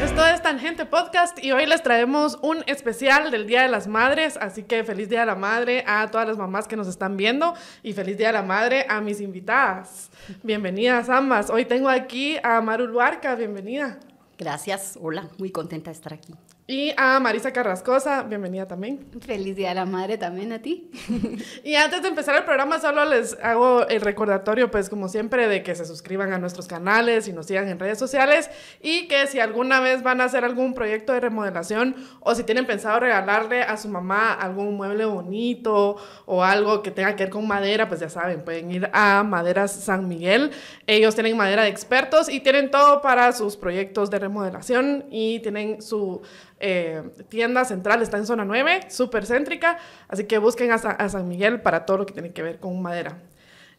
Esto es Tangente Podcast y hoy les traemos un especial del Día de las Madres, así que feliz Día de la Madre a todas las mamás que nos están viendo y feliz Día de la Madre a mis invitadas. Bienvenidas ambas. Hoy tengo aquí a Maru Luarca, bienvenida. Gracias, hola, muy contenta de estar aquí. Y a Marisa Carrascosa, bienvenida también. Feliz Día de la Madre también a ti. y antes de empezar el programa, solo les hago el recordatorio, pues como siempre, de que se suscriban a nuestros canales y nos sigan en redes sociales y que si alguna vez van a hacer algún proyecto de remodelación o si tienen pensado regalarle a su mamá algún mueble bonito o algo que tenga que ver con madera, pues ya saben, pueden ir a Maderas San Miguel. Ellos tienen madera de expertos y tienen todo para sus proyectos de remodelación y tienen su eh, tienda central está en zona 9, súper céntrica, así que busquen a, San Miguel para todo lo que tiene que ver con madera.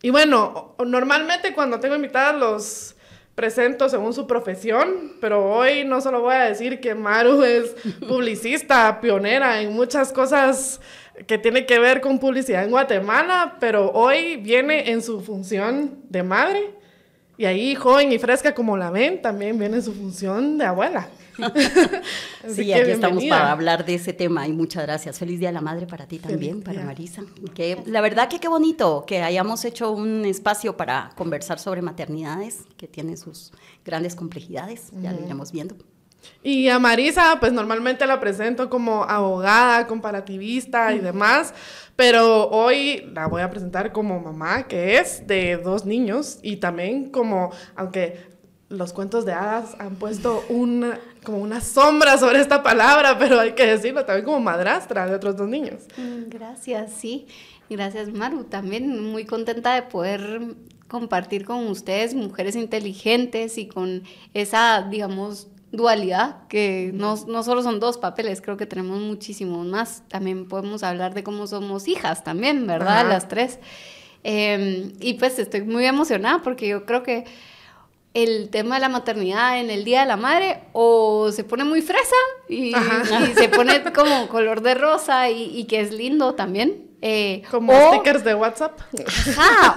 Y bueno, normalmente cuando tengo invitadas los presento según su profesión, pero hoy no solo voy a decir que Maru es publicista, pionera en muchas cosas que tiene que ver con publicidad en Guatemala, pero hoy viene en su función de madre. Y ahí, joven y fresca como la ven, también viene en su función de abuela. sí, aquí estamos para hablar de ese tema y muchas gracias. Feliz Día de la Madre para ti también, para Marisa. Que, la verdad que qué bonito que hayamos hecho un espacio para conversar sobre maternidades, que tienen sus grandes complejidades, ya lo iremos viendo. Y a Marisa, pues normalmente la presento como abogada, comparativista y demás, pero hoy la voy a presentar como mamá, que es de dos niños, y también como, aunque los cuentos de hadas han puesto un como una sombra sobre esta palabra, pero hay que decirlo también como madrastra de otros dos niños. Mm, gracias, sí. Gracias, Maru. También muy contenta de poder compartir con ustedes, mujeres inteligentes y con esa, digamos, dualidad, que no, no, solo son dos papeles, creo que tenemos muchísimo más. También podemos hablar de cómo somos hijas también, ¿verdad? Las tres. Em, y pues estoy muy emocionada porque yo creo que el tema de la maternidad en el Día de la Madre o se pone muy fresa y, se pone como color de rosa y que es lindo también, eh, como stickers de WhatsApp.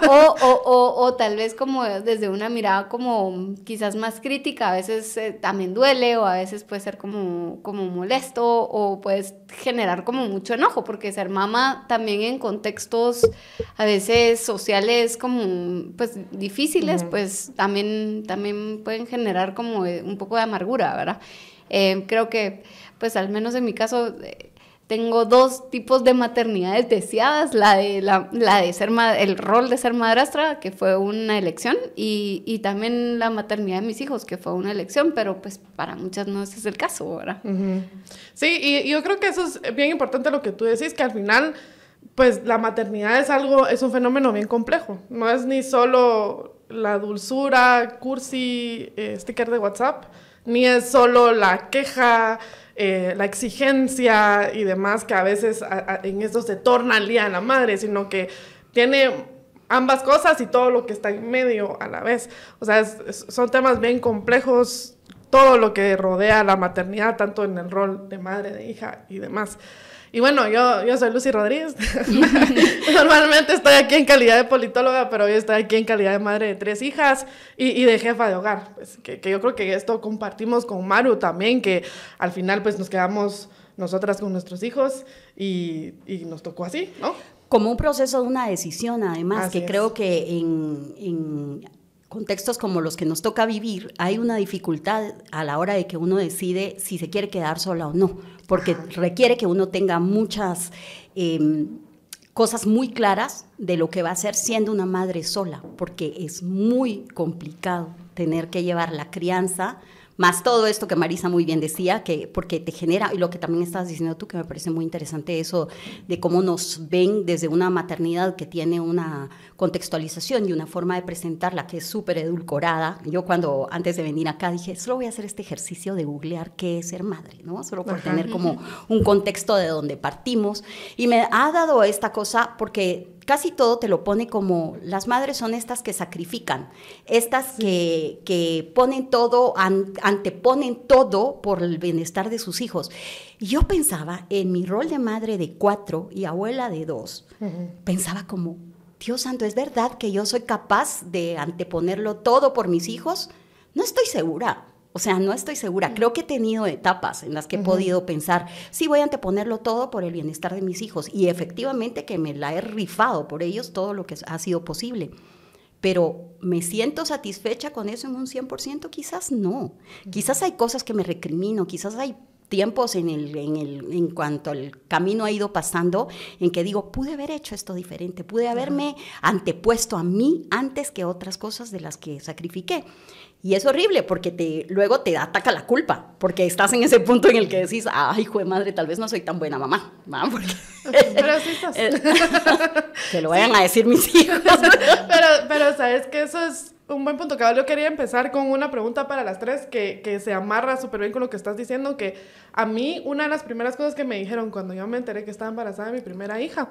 o, o, o, tal vez como desde una mirada como quizás más crítica, a veces eh, también duele o a veces puede ser como, como molesto o puedes generar como mucho enojo, porque ser mamá también en contextos a veces sociales como pues difíciles, pues también, también pueden generar como eh, un poco de amargura, ¿verdad? creo que, pues al menos en mi caso, tengo dos tipos de maternidades deseadas, la de, la, la de ser el rol de ser madrastra, que fue una elección, y, y, también la maternidad de mis hijos, que fue una elección, pero pues para muchas no es el caso, ¿verdad? Sí, y, yo creo que eso es bien importante lo que tú decís, que al final pues la maternidad es algo, es un fenómeno bien complejo. No es ni solo la dulzura, cursi, eh, sticker de WhatsApp, ni es solo la queja, eh, la exigencia y demás que a veces en esto se torna al día de la madre, sino que tiene ambas cosas y todo lo que está en medio a la vez. O sea, son temas bien complejos, todo lo que rodea la maternidad, tanto en el rol de madre, de hija y demás. Y bueno, yo, yo soy Lucy Rodríguez. Normalmente estoy aquí en calidad de politóloga, pero hoy estoy aquí en calidad de madre de tres hijas y, y de jefa de hogar. Pues, que, que, yo creo que esto compartimos con Maru también, que al final pues nos quedamos nosotras con nuestros hijos y, y nos tocó así, ¿no? Como un proceso de una decisión, además, que creo que en, en contextos como los que nos toca vivir, hay una dificultad a la hora de que uno decide si se quiere quedar sola o no porque requiere que uno tenga muchas em, cosas muy claras de lo que va a ser siendo una madre sola, porque es muy complicado tener que llevar la crianza, más todo esto que Marisa muy bien decía, que porque te genera, y lo que también estabas diciendo tú, que me parece muy interesante eso, de cómo nos ven desde una maternidad que tiene una contextualización y una forma de presentarla que es súper edulcorada. Yo cuando antes de venir acá dije, solo voy a hacer este ejercicio de googlear qué es ser madre, ¿no? Solo por tener como un contexto de donde partimos. Y me ha dado esta cosa porque casi todo te lo pone como las madres son estas que sacrifican, estas que, que, ponen todo, anteponen todo por el bienestar de sus hijos. yo pensaba en mi rol de madre de cuatro y abuela de dos, pensaba como, Dios santo, ¿es verdad que yo soy capaz de anteponerlo todo por mis hijos? No estoy segura. O sea, no estoy segura. Creo que he tenido etapas en las que he podido pensar, sí voy a anteponerlo todo por el bienestar de mis hijos. Y efectivamente que me la he rifado por ellos todo lo que ha sido posible. Pero ¿me siento satisfecha con eso en un 100%? Quizás no. Quizás hay cosas que me recrimino, quizás hay tiempos en, el, en, cuanto el camino ha ido pasando, en que digo, pude haber hecho esto diferente, pude haberme antepuesto a mí antes que otras cosas de las que sacrifiqué. Y es horrible porque te, luego te ataca la culpa, porque estás en ese punto en el que decís, ay, hijo de madre, tal vez no soy tan buena mamá. Pero eh, que lo vayan a decir mis hijos. pero, sabes que eso es un buen punto. yo quería empezar con una pregunta para las tres que, que se amarra súper bien con lo que estás diciendo, que a mí una de las primeras cosas que me dijeron cuando yo me enteré que estaba embarazada de mi primera hija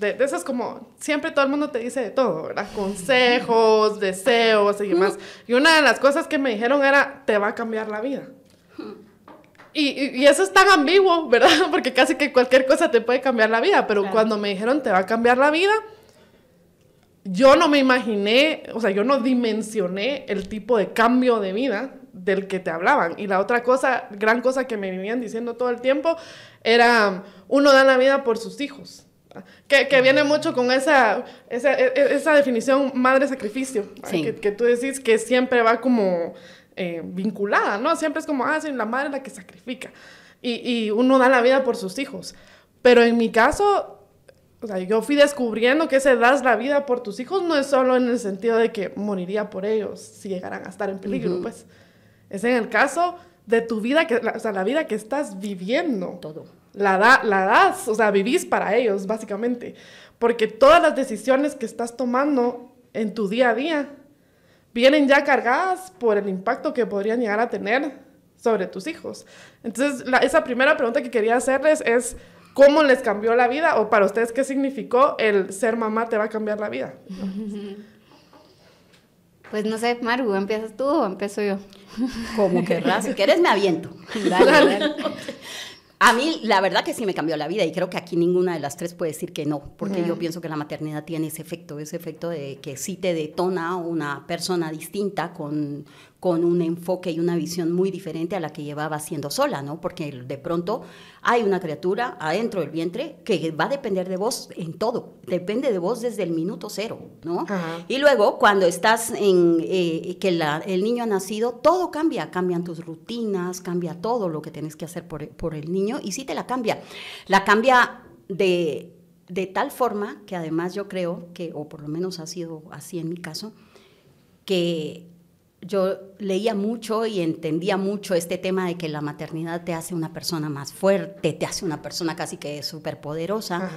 de, de esas como siempre todo el mundo te dice de todo, ¿verdad? Consejos, deseos y demás. Y una de las cosas que me dijeron era, te va a cambiar la vida. Y, y, eso es tan ambiguo, ¿verdad? Porque casi que cualquier cosa te puede cambiar la vida, pero cuando me dijeron te va a cambiar la vida, yo no me imaginé, o sea, yo no dimensioné el tipo de cambio de vida del que te hablaban. Y la otra cosa, gran cosa que me vivían diciendo todo el tiempo, era, uno da la vida por sus hijos. Que, viene mucho con esa, esa, e, e, definición madre sacrificio, que, tú decís que siempre va como eh, vinculada, ¿no? Siempre es como, ah, la madre es la que sacrifica. Y, uno da la vida por sus hijos. Pero en mi caso, o sea, yo fui descubriendo que ese das la vida por tus hijos no es solo en el sentido de que moriría por ellos si llegaran a estar en peligro, pues. Es en el caso de tu vida, que, o sea, la vida que estás viviendo. Todo la, la das, o sea, vivís para ellos, básicamente. Porque todas las decisiones que estás tomando en tu día a día vienen ya cargadas por el impacto que podrían llegar a tener sobre tus hijos. Entonces, esa primera pregunta que quería hacerles es, ¿cómo les cambió la vida? O para ustedes, ¿qué significó el ser mamá te va a cambiar la vida? Pues no sé, Maru, ¿empiezas tú o empiezo yo? Como querrás, si quieres me aviento. Dale, a mí, la verdad que sí me cambió la vida y creo que aquí ninguna de las tres puede decir que no, porque yo pienso que la maternidad tiene ese efecto, ese efecto de que sí te detona una persona distinta con, con un enfoque y una visión muy diferente a la que llevaba siendo sola, ¿no? Porque de pronto hay una criatura adentro del vientre que va a depender de vos en todo, depende de vos desde el minuto cero, ¿no? Y luego cuando estás en eh, que el niño ha nacido, todo cambia, cambian tus rutinas, cambia todo lo que tenés que hacer por, el niño y sí te la cambia. La cambia de, de tal forma que además yo creo que, o por lo menos ha sido así en mi caso, que yo leía mucho y entendía mucho este tema de que la maternidad te hace una persona más fuerte, te hace una persona casi que súper poderosa.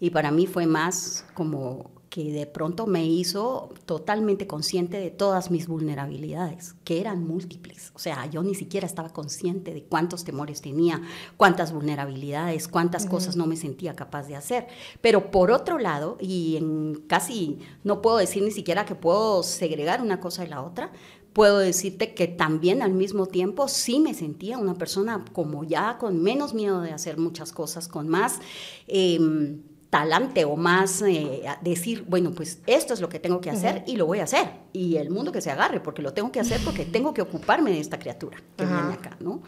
Y para mí fue más como que de pronto me hizo totalmente consciente de todas mis vulnerabilidades, que eran múltiples. O sea, yo ni siquiera estaba consciente de cuántos temores tenía, cuántas vulnerabilidades, cuántas cosas no me sentía capaz de hacer. Pero por otro lado, y en casi no puedo decir ni siquiera que puedo segregar una cosa de la otra, puedo decirte que también al mismo tiempo sí me sentía una persona como ya con menos miedo de hacer muchas cosas, con más... Em, talante o más eh, decir, bueno, pues esto es lo que tengo que hacer y lo voy a hacer. Y el mundo que se agarre, porque lo tengo que hacer porque tengo que ocuparme de esta criatura que viene acá, ¿no?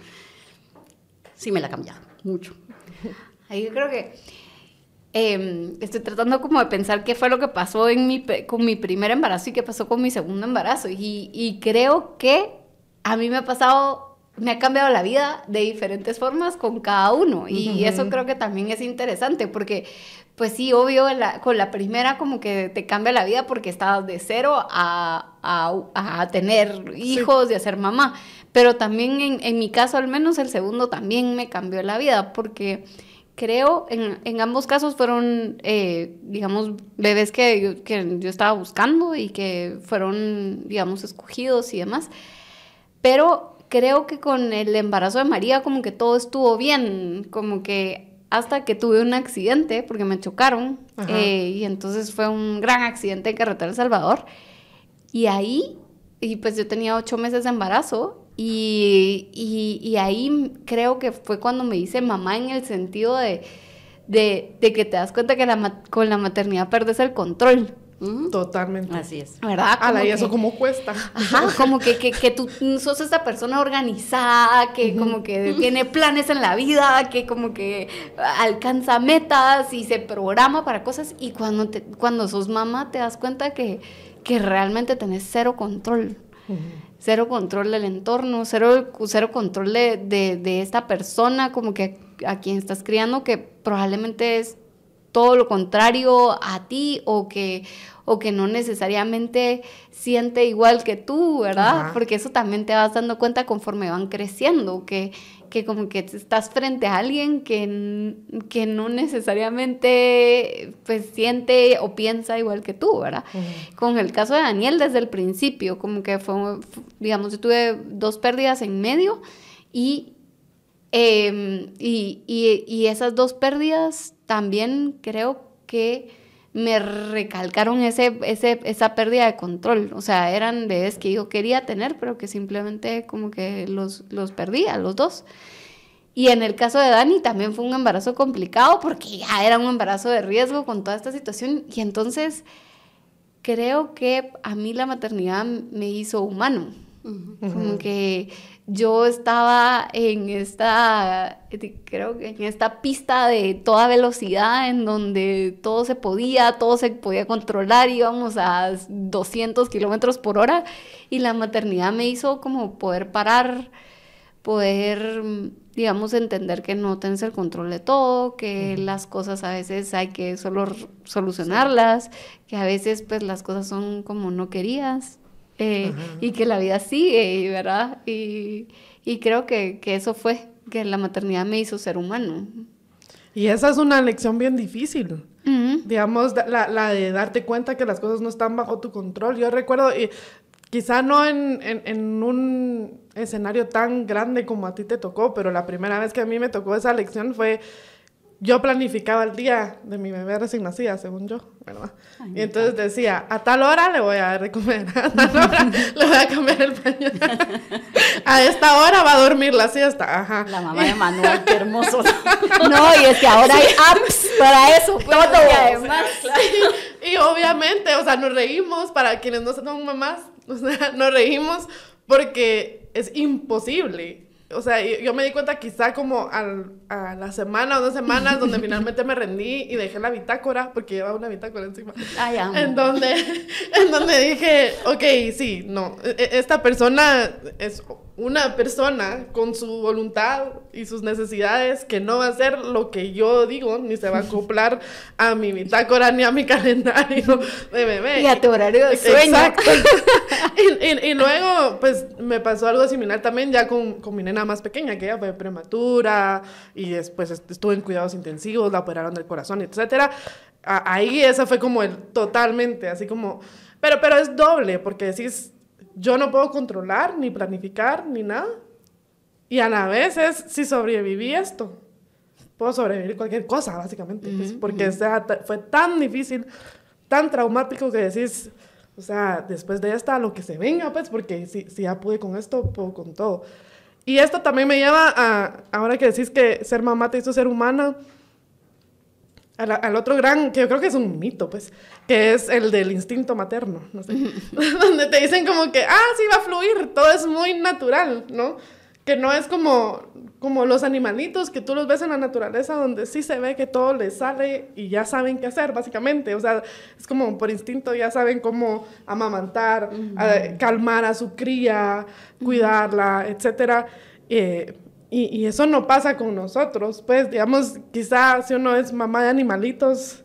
Sí me la ha cambiado mucho. Yo creo que Em, estoy tratando como de pensar qué fue lo que pasó en mi, con mi primer embarazo y qué pasó con mi segundo embarazo. Y, creo que a mí me ha pasado, me ha cambiado la vida de diferentes formas con cada uno. Y eso creo que también es interesante porque, pues sí, obvio, con la primera como que te cambia la vida porque estabas de cero a, a, tener hijos y a ser mamá. Pero también en, en mi caso, al menos el segundo también me cambió la vida porque creo, en, en ambos casos fueron, eh, digamos, bebés que yo, estaba buscando y que fueron, digamos, escogidos y demás. Pero creo que con el embarazo de María como que todo estuvo bien, como que hasta que tuve un accidente porque me chocaron eh, y entonces fue un gran accidente en carretera El Salvador. Y ahí, y pues yo tenía ocho meses de embarazo y, ahí creo que fue cuando me hice mamá en el sentido de, que te das cuenta que la, con la maternidad perdes el control. Totalmente. Así es. ¿Verdad? y eso como cuesta. Ajá, como que, tú sos esa persona organizada, que como que tiene planes en la vida, que como que alcanza metas y se programa para cosas. Y cuando, cuando sos mamá te das cuenta que, realmente tenés cero control cero control del entorno, cero, cero control de, esta persona, como que a, quien estás criando, que probablemente es todo lo contrario a ti o que, o que no necesariamente siente igual que tú, ¿verdad? Porque eso también te vas dando cuenta conforme van creciendo, que que como que estás frente a alguien que, que no necesariamente pues, siente o piensa igual que tú, ¿verdad? Con el caso de Daniel desde el principio, como que fue, digamos, yo tuve dos pérdidas en medio y, em, y esas dos pérdidas también creo que me recalcaron esa pérdida de control. O sea, eran bebés que yo quería tener, pero que simplemente como que los, los a los dos. Y en el caso de Dani también fue un embarazo complicado porque ya era un embarazo de riesgo con toda esta situación. Y entonces creo que a mí la maternidad me hizo humano. Como que yo estaba en esta, creo que en esta pista de toda velocidad en donde todo se podía, todo se podía controlar, íbamos a 200 kilómetros por hora y la maternidad me hizo como poder parar, poder, digamos, entender que no tienes el control de todo, que las cosas a veces hay que solo solucionarlas, que a veces pues las cosas son como no querías. Eh, y que la vida sigue, ¿verdad? Y, creo que, eso fue, que la maternidad me hizo ser humano. Y esa es una lección bien difícil. Digamos, la, de darte cuenta que las cosas no están bajo tu control. Yo recuerdo, y quizá no en, un escenario tan grande como a ti te tocó, pero la primera vez que a mí me tocó esa lección fue yo planificaba el día de mi bebé recién nacida, según yo, ¿verdad? y entonces decía, a tal hora le voy a dar de comer, a tal hora le voy a cambiar el pañal, a esta hora va a dormir la siesta, ajá. La mamá de Manuel, qué hermoso. no, y es que ahora hay apps para eso, pues, todo. Y además. y obviamente, o sea, nos reímos, para quienes no son mamás, o sea, nos reímos porque es imposible o sea, yo, me di cuenta quizá como a la semana o dos semanas donde finalmente me rendí y dejé la bitácora, porque llevaba una bitácora encima. En donde, en donde dije, ok, sí, no, e, e, esta persona es una persona con su voluntad y sus necesidades que no va a hacer lo que yo digo, ni se va a acoplar a mi bitácora ni a mi calendario. de bebé. Y a tu horario de sueño. Exacto. y, luego, pues, me pasó algo similar también ya con, con mi nena más pequeña, que ella fue prematura y después estuve en cuidados intensivos, la operaron del corazón, etcétera. ahí esa fue como el totalmente, así como... Pero, pero es doble, porque decís yo no puedo controlar, ni planificar, ni nada. Y a la vez es, si sobreviví esto, puedo sobrevivir cualquier cosa, básicamente. Pues, porque fue tan difícil, tan traumático que decís, o sea, después de esta, lo que se venga, pues, porque si, si ya pude con esto, puedo con todo. Y esto también me lleva a, ahora que decís que ser mamá te hizo ser humana, al, otro gran, que yo creo que es un mito, pues, que es el del instinto materno, no sé, donde te dicen como que, ah, sí va a fluir, todo es muy natural, ¿no? Que no es como, como los animalitos que tú los ves en la naturaleza, donde sí se ve que todo les sale y ya saben qué hacer, básicamente. O sea, es como por instinto ya saben cómo amamantar, calmar a su cría, cuidarla, etcétera. Eh, y, eso no pasa con nosotros, pues, digamos, quizá si uno es mamá de animalitos,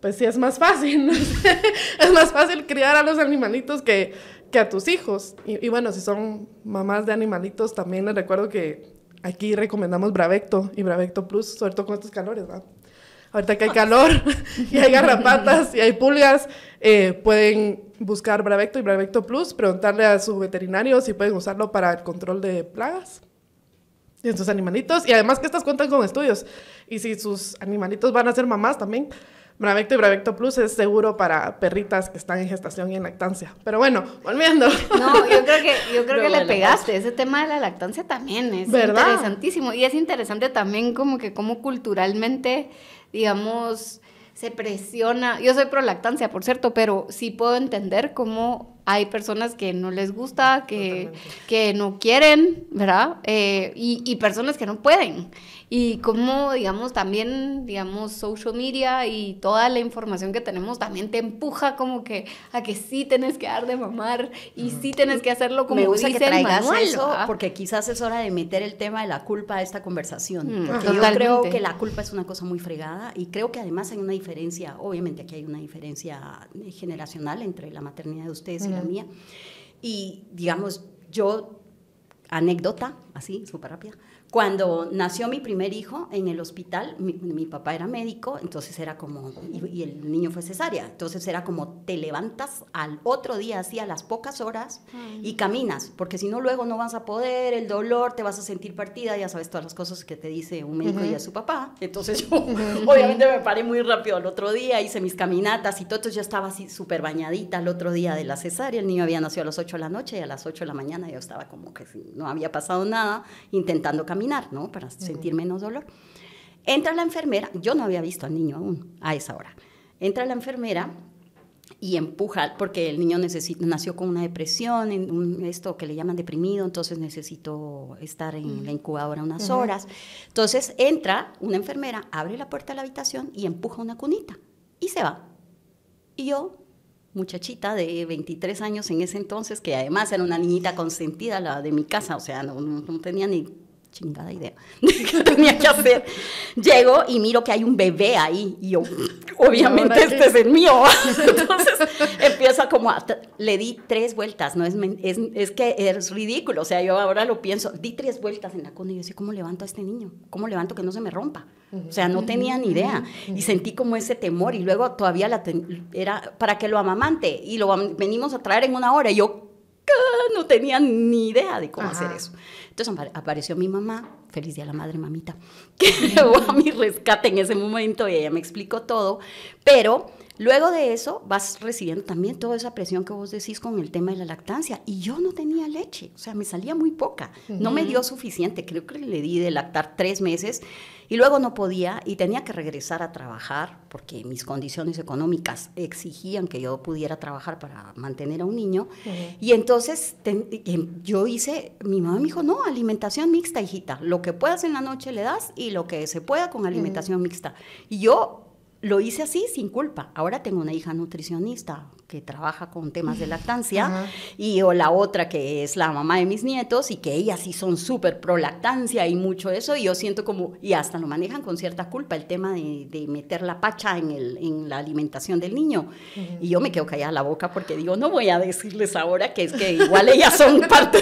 pues sí es más fácil, es más fácil criar a los animalitos que, que a tus hijos. Y, bueno, si son mamás de animalitos, también les recuerdo que aquí recomendamos Bravecto y Bravecto Plus, sobre todo con estos calores, ¿verdad? Ahorita que hay calor y hay garrapatas y hay pulgas, eh, pueden buscar Bravecto y Bravecto Plus, preguntarle a su veterinario si pueden usarlo para el control de plagas en sus animalitos. Y además que estas cuentan con estudios. Y si sus animalitos van a ser mamás también, Bravecto y Bravecto Plus es seguro para perritas que están en gestación y en lactancia. Pero bueno, volviendo. No, yo creo que, le pegaste. Ese tema de la lactancia también es interesantísimo. Y es interesante también como que como culturalmente, digamos, se presiona. Yo soy pro lactancia, por cierto, pero sí puedo entender cómo hay personas que no les gusta, que, que no quieren, ¿verdad? Eh, y, y, personas que no pueden y cómo, digamos, también, digamos, social media y toda la información que tenemos también te empuja como que a que sí tenés que dar de mamar y sí tienes que hacerlo como Me gusta dice que traigas porque quizás es hora de meter el tema de la culpa a esta conversación, mm, porque yo creo que la culpa es una cosa muy fregada y creo que además hay una diferencia, obviamente aquí hay una diferencia eh, generacional entre la maternidad de ustedes y la mía. Y digamos, yo, anécdota, así, súper rápida, cuando nació mi primer hijo en el hospital, mi, papá era médico, entonces era como, y, el niño fue cesárea, entonces era como te levantas al otro día, así a las pocas horas, y caminas, porque si no luego no vas a poder, el dolor, te vas a sentir partida, ya sabes todas las cosas que te dice un médico y a su papá. Entonces yo obviamente me paré muy rápido al otro día, hice mis caminatas y todo, entonces ya estaba así súper bañadita al otro día de la cesárea, el niño había nacido a las 8 de la noche y a las 8 de la mañana yo estaba como que no había pasado nada, intentando caminar ¿no? Para sentir menos dolor. Entra la enfermera, yo no había visto al niño aún a esa hora. Entra la enfermera y empuja, porque el niño nació con una depresión, en un, esto que le llaman deprimido, entonces necesito estar en la incubadora unas horas. Entonces entra una enfermera, abre la puerta de la habitación y empuja una cunita y se va. Y yo, muchachita de 23 años en ese entonces, que además era una niñita consentida, la de mi casa, o sea, no, no tenía ni chingada idea que tenía que hacer. Llego y miro que hay un bebé ahí y yo, obviamente este es el mío. Entonces empieza como, le di tres vueltas, no es, es, es, que es ridículo, o sea, yo ahora lo pienso, di tres vueltas en la cuna y yo decía, ¿cómo levanto a este niño? ¿Cómo levanto que no se me rompa? O sea, no tenía ni idea. Y sentí como ese temor. Y luego todavía la era para que lo amamante. Y lo venimos a traer en una hora. Y yo no tenía ni idea de cómo hacer eso. Entonces apareció mi mamá, feliz día a la madre, mamita, que llevó a mi rescate en ese momento y ella me explicó todo, pero luego de eso vas recibiendo también toda esa presión que vos decís con el tema de la lactancia y yo no tenía leche, o sea, me salía muy poca, no me dio suficiente, creo que le di de lactar tres meses y luego no podía y tenía que regresar a trabajar porque mis condiciones económicas exigían que yo pudiera trabajar para mantener a un niño. Y entonces yo hice, mi mamá me dijo, no, alimentación mixta, hijita. Lo que puedas en la noche le das y lo que se pueda con alimentación mixta. Y yo lo hice así sin culpa. Ahora tengo una hija nutricionista que trabaja con temas de lactancia y o la otra que es la mamá de mis nietos y que ellas sí son súper pro lactancia y mucho eso y yo siento como, y hasta lo manejan con cierta culpa el tema de, meter la pacha en, la alimentación del niño. Y yo me quedo callada la boca porque digo, no voy a decirles ahora que es que igual ellas son parte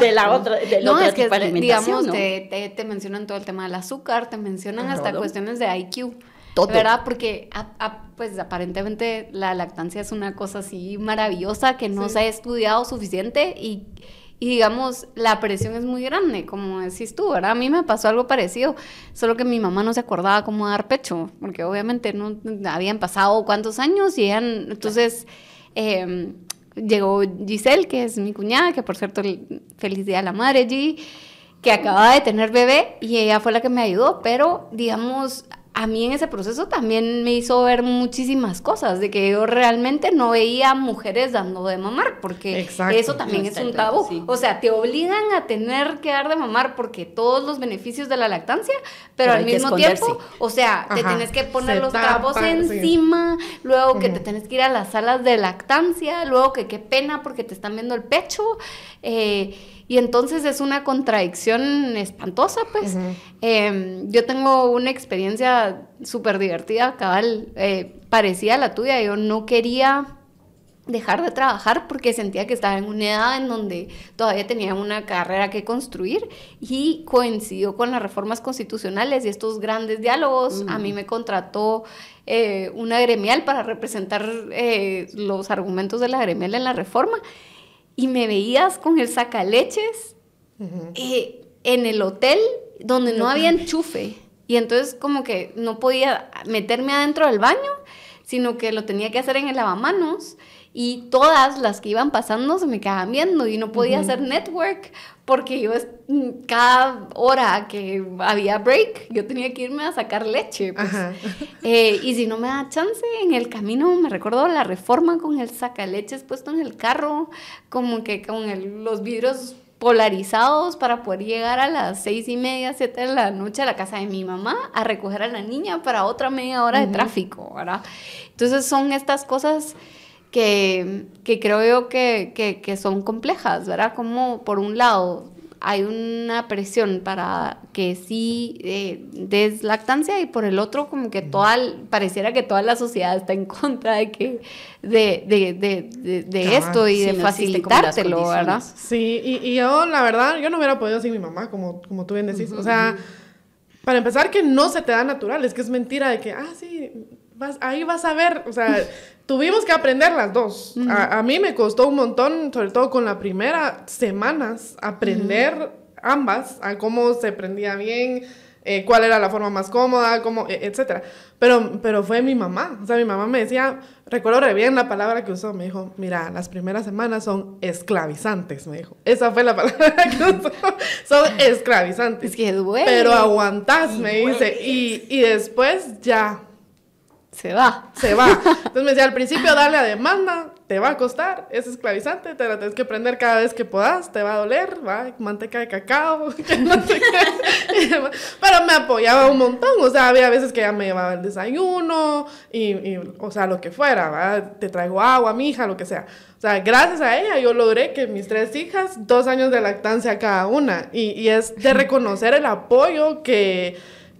de, la otra, de no, es que, alimentación. Digamos, ¿no? te, te, mencionan todo el tema del azúcar, te mencionan hasta cuestiones de IQ. ¿Verdad? Porque pues aparentemente la lactancia es una cosa así maravillosa que no se ha estudiado suficiente y, digamos la presión es muy grande, como decís tú, ¿verdad? A mí me pasó algo parecido, solo que mi mamá no se acordaba cómo dar pecho, porque obviamente no habían pasado cuántos años y entonces... Em, llegó Giselle, que es mi cuñada, que por cierto, feliz día a la madre, G, que acababa de tener bebé y ella fue la que me ayudó, pero digamos, a mí en ese proceso también me hizo ver muchísimas cosas, de que yo realmente no veía mujeres dando de mamar, porque eso también es un tabú. O sea, te obligan a tener que dar de mamar porque todos los beneficios de la lactancia, pero, al mismo tiempo, o sea, te tienes que poner los cabos encima, luego que te tienes que ir a las salas de lactancia, luego que qué pena porque te están viendo el pecho. Eh, y entonces es una contradicción espantosa, pues. Em, yo tengo una experiencia súper divertida, cabal, eh, parecida a la tuya. Yo no quería dejar de trabajar porque sentía que estaba en una edad en donde todavía tenía una carrera que construir y coincidió con las reformas constitucionales y estos grandes diálogos. A mí me contrató eh, una gremial para representar eh, los argumentos de la gremial en la reforma y me veías con el sacaleches eh, en el hotel donde no, no había enchufe. Y entonces como que no podía meterme adentro del baño, sino que lo tenía que hacer en el lavamanos y todas las que iban pasando se me quedaban viendo y no podía hacer network porque yo mm, cada hora que había break yo tenía que irme a sacar leche. Pues. Eh, y si no me da chance, en el camino me recuerdo la reforma con el sacaleches puesto en el carro, como que con los vidrios polarizados para poder llegar a las seis y media, siete de la noche a la casa de mi mamá a recoger a la niña para otra media hora de tráfico, ¿verdad? Entonces son estas cosas que, creo yo que, son complejas, ¿verdad? Como por un lado hay una presión para que sí eh, des lactancia y por el otro como que toda, pareciera que toda la sociedad está en contra de que de, esto y de facilitártelo, ¿verdad? Sí, y, yo la verdad, yo no hubiera podido sin mi mamá, como, como tú bien decís, o sea, para empezar que no se te da natural, es que es mentira de que, ah, sí, ahí vas a ver, o sea... tuvimos que aprender las dos. a, mí me costó un montón, sobre todo con la primera semanas, aprender ambas, a cómo se prendía bien, eh, cuál era la forma más cómoda, cómo, e, etc. Pero, pero fue mi mamá. O sea, mi mamá me decía, recuerdo re bien la palabra que usó, me dijo, mira, las primeras semanas son esclavizantes, me dijo. Esa fue la palabra que usó. son esclavizantes. Es que duele. Pero aguantás, me dice. Y, y después ya se va. Se va. Entonces me decía, al principio darle a demanda, te va a costar, es esclavizante, te la tienes que prender cada vez que puedas, te va a doler, va, manteca de cacao, que no sé qué. Pero me apoyaba un montón, o sea, había veces que ella me llevaba el desayuno y, o sea, lo que fuera, te traigo agua, mi hija, lo que sea. O sea, gracias a ella yo logré que mis tres hijas, dos años de lactancia cada una, y, y es de reconocer el apoyo que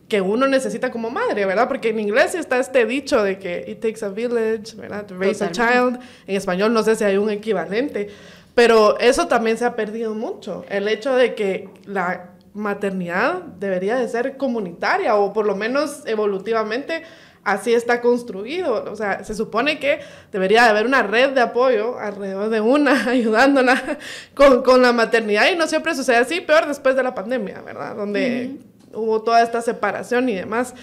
que uno necesita como madre, ¿verdad? Porque en inglés está este dicho de que it takes a village, ¿verdad? To raise a child. En español no sé si hay un equivalente, pero eso también se ha perdido mucho. El hecho de que la maternidad debería de ser comunitaria o por lo menos evolutivamente así está construido. O sea, se supone que debería de haber una red de apoyo alrededor de una, ayudándola con, con la maternidad y no siempre sucede así, peor después de la pandemia, ¿verdad? Donde hubo toda esta separación y demás.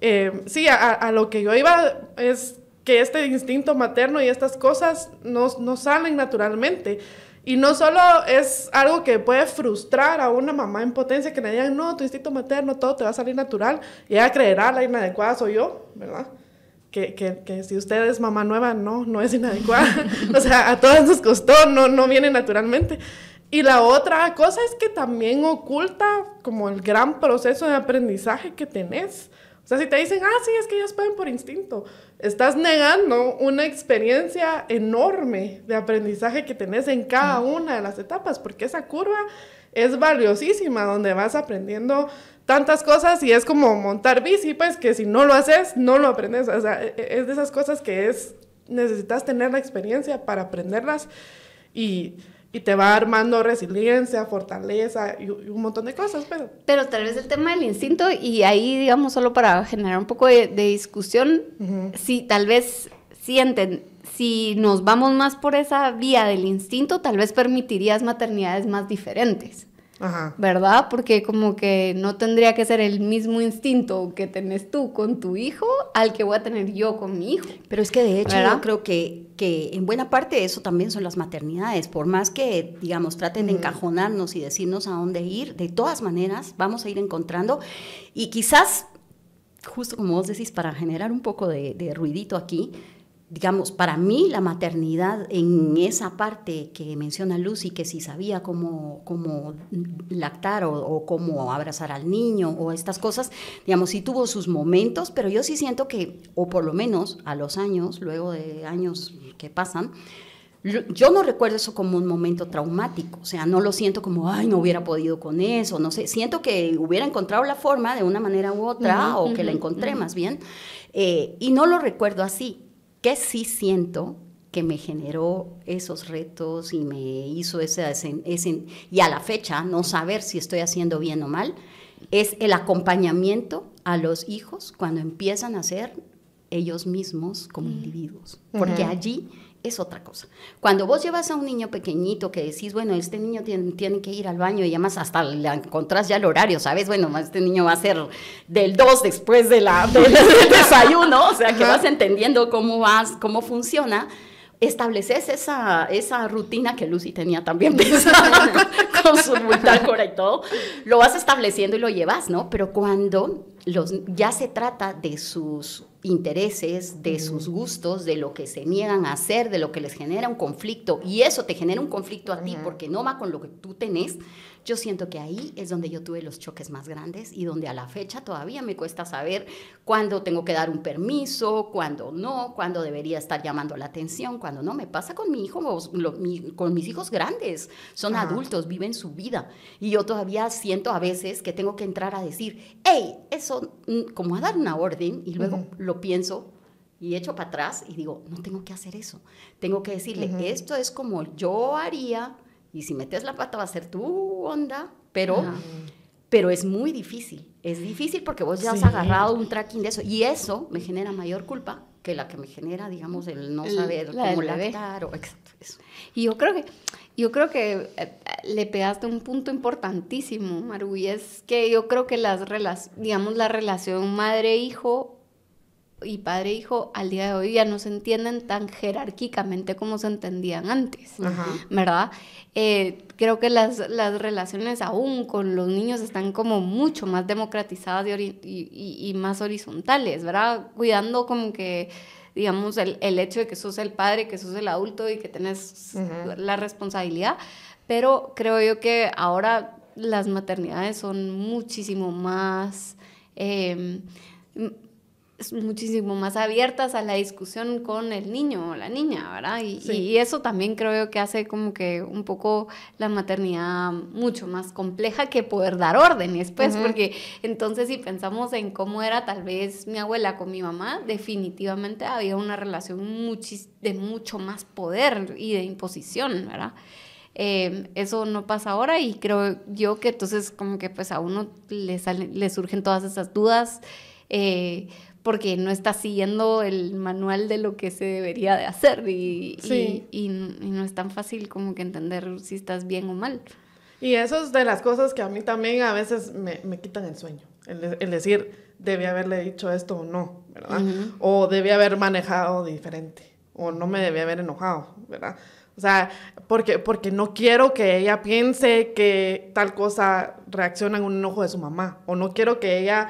Eh, sí, a, lo que yo iba es que este instinto materno y estas cosas no, no salen naturalmente. Y no solo es algo que puede frustrar a una mamá en potencia que le digan, no, tu instinto materno, todo te va a salir natural, y ella creerá, la inadecuada soy yo, ¿verdad? Que, que, que, si usted es mamá nueva, no, no es inadecuada. o sea, a todas nos costó, no, no viene naturalmente. Y la otra cosa es que también oculta como el gran proceso de aprendizaje que tenés. O sea, si te dicen, ah, sí, es que ellos pueden por instinto, estás negando una experiencia enorme de aprendizaje que tenés en cada mm. una de las etapas, porque esa curva es valiosísima, donde vas aprendiendo tantas cosas y es como montar bici, pues que si no lo haces, no lo aprendes. O sea, e-, e-, es de esas cosas que es, necesitas tener la experiencia para aprenderlas y y te va armando resiliencia, fortaleza y, un montón de cosas. Pero... pero tal vez el tema del instinto, y ahí digamos solo para generar un poco de, discusión, si tal vez sienten, si nos vamos más por esa vía del instinto, tal vez permitirías maternidades más diferentes. ¿verdad? Porque como que no tendría que ser el mismo instinto que tenés tú con tu hijo al que voy a tener yo con mi hijo. Pero es que de hecho yo creo que, que en buena parte eso también son las maternidades, por más que, digamos, traten de encajonarnos y decirnos a dónde ir, de todas maneras vamos a ir encontrando y quizás, justo como vos decís, para generar un poco de, de ruidito aquí, digamos, para mí la maternidad en esa parte que menciona Lucy, que si sabía cómo, cómo lactar o, cómo abrazar al niño o estas cosas, digamos, sí tuvo sus momentos, pero yo sí siento que, o por lo menos a los años, luego de años que pasan, yo no recuerdo eso como un momento traumático, o sea, no lo siento como, ay, no hubiera podido con eso, no sé, siento que hubiera encontrado la forma de una manera u otra, o que la encontré más bien, eh, y no lo recuerdo así, que sí siento que me generó esos retos y me hizo ese, ese, y a la fecha no saber si estoy haciendo bien o mal, es el acompañamiento a los hijos cuando empiezan a ser ellos mismos como mm. individuos, porque allí es otra cosa. Cuando vos llevas a un niño pequeñito que decís, bueno, este niño tiene, que ir al baño y además hasta le encontrás ya el horario, ¿sabes? Bueno, este niño va a ser del 2 después del desayuno, o sea, que vas entendiendo cómo, vas, cómo funciona estableces esa, esa rutina que Lucy tenía también pensada con, su bitácora y todo, lo vas estableciendo y lo llevas, ¿no? Pero cuando los, ya se trata de sus intereses, de sus gustos, de lo que se niegan a hacer, de lo que les genera un conflicto, y eso te genera un conflicto a ti porque no va con lo que tú tenés, yo siento que ahí es donde yo tuve los choques más grandes y donde a la fecha todavía me cuesta saber cuándo tengo que dar un permiso, cuándo no, cuándo debería estar llamando la atención, cuándo no. Me pasa con mi hijo, con mis hijos grandes, son adultos, viven su vida. Y yo todavía siento a veces que tengo que entrar a decir, hey, eso, mm, como a dar una orden y luego lo pienso y echo para atrás y digo, no tengo que hacer eso. Tengo que decirle, esto es como yo haría y si metes la pata va a ser tu onda, pero, pero es muy difícil. Es difícil porque vos ya has agarrado un tracking de eso y eso me genera mayor culpa que la que me genera, digamos, el no saber cómo lactar o eso. Y yo creo que yo creo que eh, eh, le pegaste un punto importantísimo, Maru, y es que yo creo que las digamos la relación madre-hijo y padre e hijo al día de hoy ya no se entienden tan jerárquicamente como se entendían antes, ¿verdad? Eh, creo que las, relaciones aún con los niños están como mucho más democratizadas y, más horizontales, ¿verdad? Cuidando como que digamos, el, hecho de que sos el padre, que sos el adulto y que tenés la responsabilidad. Pero creo yo que ahora las maternidades son muchísimo más... Em, muchísimo más abiertas a la discusión con el niño o la niña, ¿verdad? Y, eso también creo que hace como que un poco la maternidad mucho más compleja que poder dar órdenes, pues, porque entonces si pensamos en cómo era tal vez mi abuela con mi mamá, definitivamente había una relación de mucho más poder y de imposición, ¿verdad? Em, eso no pasa ahora y creo yo que entonces como que pues a uno le, le surgen todas esas dudas. Eh, porque no está siguiendo el manual de lo que se debería de hacer y, y, no es tan fácil como que entender si estás bien o mal. Y eso es de las cosas que a mí también a veces me, me quitan el sueño, el, decir, debí haberle dicho esto o no, ¿verdad? O debí haber manejado diferente, o no me debí haber enojado, ¿verdad? O sea, porque, porque no quiero que ella piense que tal cosa reacciona en un enojo de su mamá, o no quiero que ella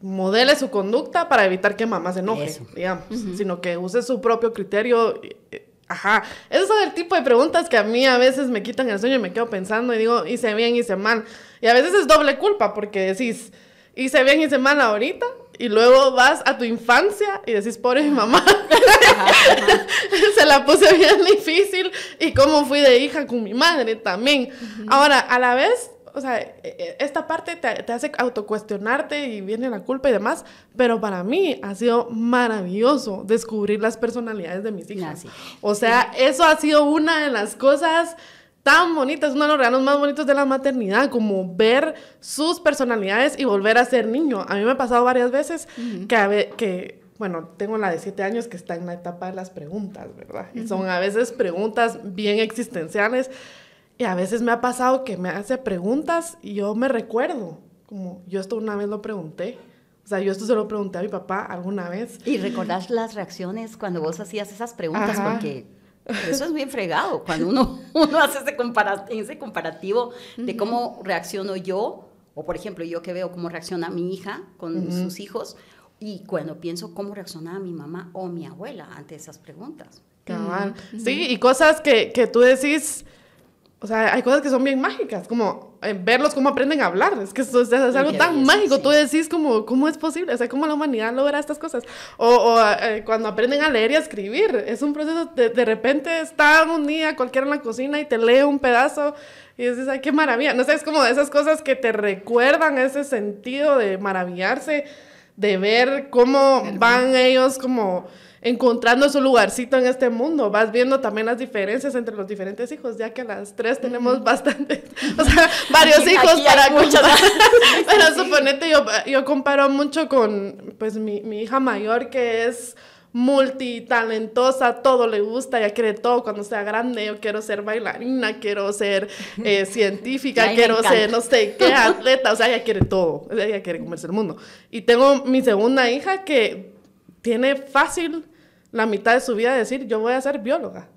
modele su conducta para evitar que mamá se enoje, digamos, sino que use su propio criterio. Eh, eh, ajá, esos son el tipo de preguntas que a mí a veces me quitan el sueño y me quedo pensando y digo, hice bien, hice mal. Y a veces es doble culpa porque decís, hice bien, hice mal ahorita, y luego vas a tu infancia y decís, pobre mi mamá, se la puse bien difícil y cómo fui de hija con mi madre también. Ahora, a la vez, o sea, e, e, esta parte te, hace autocuestionarte y viene la culpa y demás, pero para mí ha sido maravilloso descubrir las personalidades de mis hijos. Ah, o sea, eso ha sido una de las cosas tan bonitas, uno de los regalos más bonitos de la maternidad, como ver sus personalidades y volver a ser niño. A mí me ha pasado varias veces que, bueno, tengo la de siete años que está en la etapa de las preguntas, ¿verdad? Y son a veces preguntas bien existenciales y a veces me ha pasado que me hace preguntas y yo me recuerdo, como yo esto una vez lo pregunté. O sea, yo esto se lo pregunté a mi papá alguna vez. Y recordás las reacciones cuando vos hacías esas preguntas, porque eso es bien fregado, cuando uno, uno hace ese, comparativo, ese comparativo de cómo reacciono yo, o por ejemplo, yo que veo cómo reacciona mi hija con sus hijos, y cuando pienso cómo reaccionaba mi mamá o mi abuela ante esas preguntas. Sí, y cosas que, que tú decís o sea, hay cosas que son bien mágicas, como eh, verlos cómo aprenden a hablar. Es que eso es, algo tan mágico. Tú decís como, ¿cómo es posible? O sea, ¿cómo la humanidad logra estas cosas? O, eh, cuando aprenden a leer y a escribir. Es un proceso, de, de repente está un día cualquiera en la cocina y te lee un pedazo y dices, ay, qué maravilla. No sé, es como de esas cosas que te recuerdan ese sentido de maravillarse, de ver cómo van ellos como encontrando su lugarcito en este mundo, vas viendo también las diferencias entre los diferentes hijos, ya que las tres tenemos bastante, bastantes, o sea, varios hijos para muchas. pero suponete, yo, yo comparo mucho con, pues, mi, mi hija mayor que es multitalentosa, todo le gusta, ya quiere todo cuando sea grande, yo quiero ser bailarina, quiero ser eh, científica, quiero ser no sé qué, atleta, o sea, ella quiere todo, ella quiere comerse el mundo. Y tengo mi segunda hija que tiene fácil la mitad de su vida decir, yo voy a ser bióloga.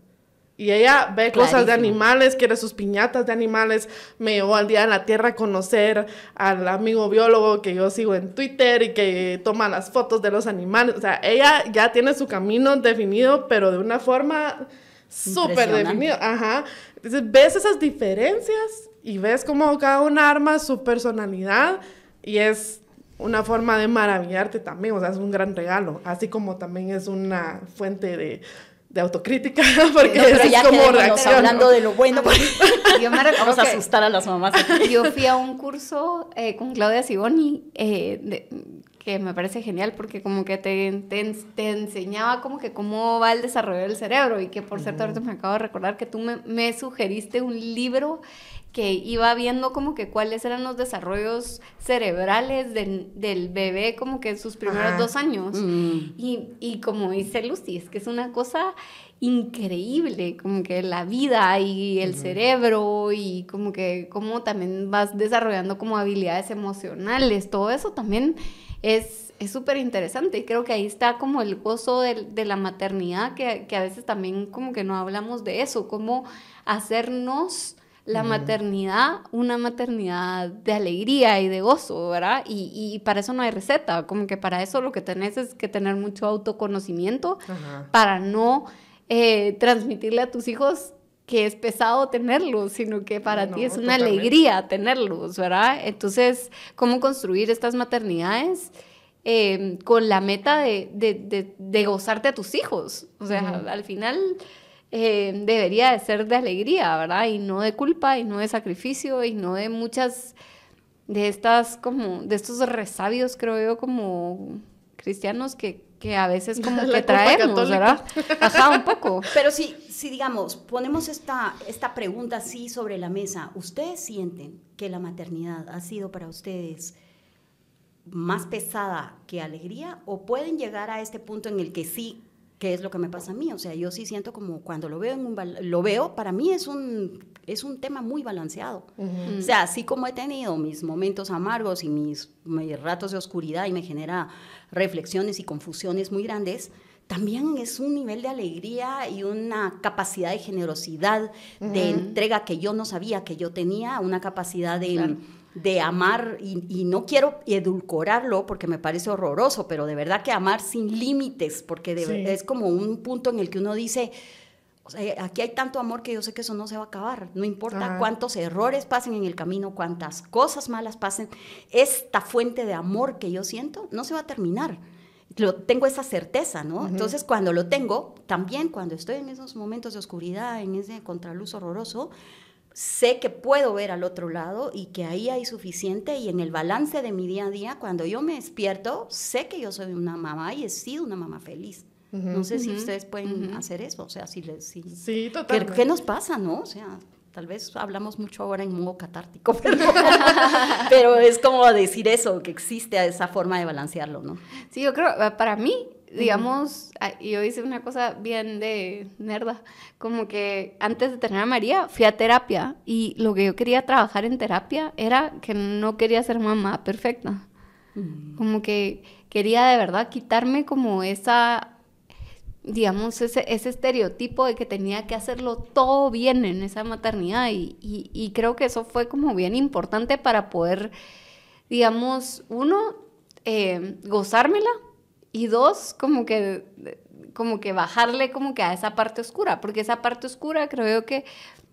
Y ella ve cosas de animales, quiere sus piñatas de animales, me llevó al Día de la Tierra a conocer al amigo biólogo que yo sigo en Twitter y que toma las fotos de los animales. O sea, ella ya tiene su camino definido, pero de una forma súper definida. Ajá. Entonces, ves esas diferencias y ves cómo cada una arma su personalidad y es una forma de maravillarte también, o sea, es un gran regalo, así como también es una fuente de, autocrítica, porque es como Hablando de lo bueno, ah, yo vamos a asustar a las mamás. Yo fui a un curso eh, con Claudia Siboni, eh, que me parece genial porque como que te, te, enseñaba como que cómo va el desarrollo del cerebro y que por cierto ahorita me acabo de recordar que tú me, me sugeriste un libro que iba viendo como que cuáles eran los desarrollos cerebrales del, bebé como que en sus primeros dos años. Mm. Y, y, como dice Lucy, es que es una cosa increíble, como que la vida y el cerebro y como que como también vas desarrollando como habilidades emocionales, todo eso también es súper interesante y creo que ahí está como el gozo de, la maternidad, que, que, a veces también como que no hablamos de eso, cómo hacernos la maternidad, una maternidad de alegría y de gozo, ¿verdad? Y, para eso no hay receta, como que para eso lo que tenés es que tener mucho autoconocimiento para no eh, transmitirle a tus hijos que es pesado tenerlos, sino que para ti es una alegría tenerlos, ¿verdad? Entonces, ¿cómo construir estas maternidades? Eh, con la meta de, gozarte a tus hijos. O sea, al final eh, debería de ser de alegría, ¿verdad? Y no de culpa, y no de sacrificio, y no de muchas de estas como, de estos resabios, creo yo, como cristianos que, a veces como que traemos, ¿verdad? Ajá, un poco. Pero si, si digamos, ponemos esta, esta pregunta así sobre la mesa, ¿ustedes sienten que la maternidad ha sido para ustedes más pesada que alegría o pueden llegar a este punto en el que sí es lo que me pasa a mí. O sea, yo sí siento como cuando lo veo en un lo veo, para mí es un, es un tema muy balanceado. O sea, así como he tenido mis momentos amargos y mis, ratos de oscuridad y me genera reflexiones y confusiones muy grandes, también es un nivel de alegría y una capacidad de generosidad, de entrega que yo no sabía que yo tenía, una capacidad de de amar, y, no quiero edulcorarlo porque me parece horroroso, pero de verdad que amar sin límites, porque es como un punto en el que uno dice, eh, aquí hay tanto amor que yo sé que eso no se va a acabar. No importa cuántos errores pasen en el camino, cuántas cosas malas pasen, esta fuente de amor que yo siento no se va a terminar. Lo, tengo esa certeza, ¿no? Entonces, cuando lo tengo, también cuando estoy en esos momentos de oscuridad, en ese contraluz horroroso, sé que puedo ver al otro lado y que ahí hay suficiente y en el balance de mi día a día, cuando yo me despierto, sé que yo soy una mamá y he sido una mamá feliz. no sé si ustedes pueden hacer eso, o sea, si les... sí, totalmente. ¿qué, nos pasa, no? O sea, tal vez hablamos mucho ahora en modo catártico, pero, pero, es como decir eso, que existe esa forma de balancearlo, ¿no? Sí, yo creo, eh, para mí, digamos, ah, yo hice una cosa bien de nerda, como que antes de tener a María fui a terapia y lo que yo quería trabajar en terapia era que no quería ser mamá perfecta. Mm. Como que quería de verdad quitarme como esa, digamos, ese, estereotipo de que tenía que hacerlo todo bien en esa maternidad y, creo que eso fue como bien importante para poder, digamos, uno, eh, gozármela y dos, como que, como que bajarle como que a esa parte oscura, porque esa parte oscura creo que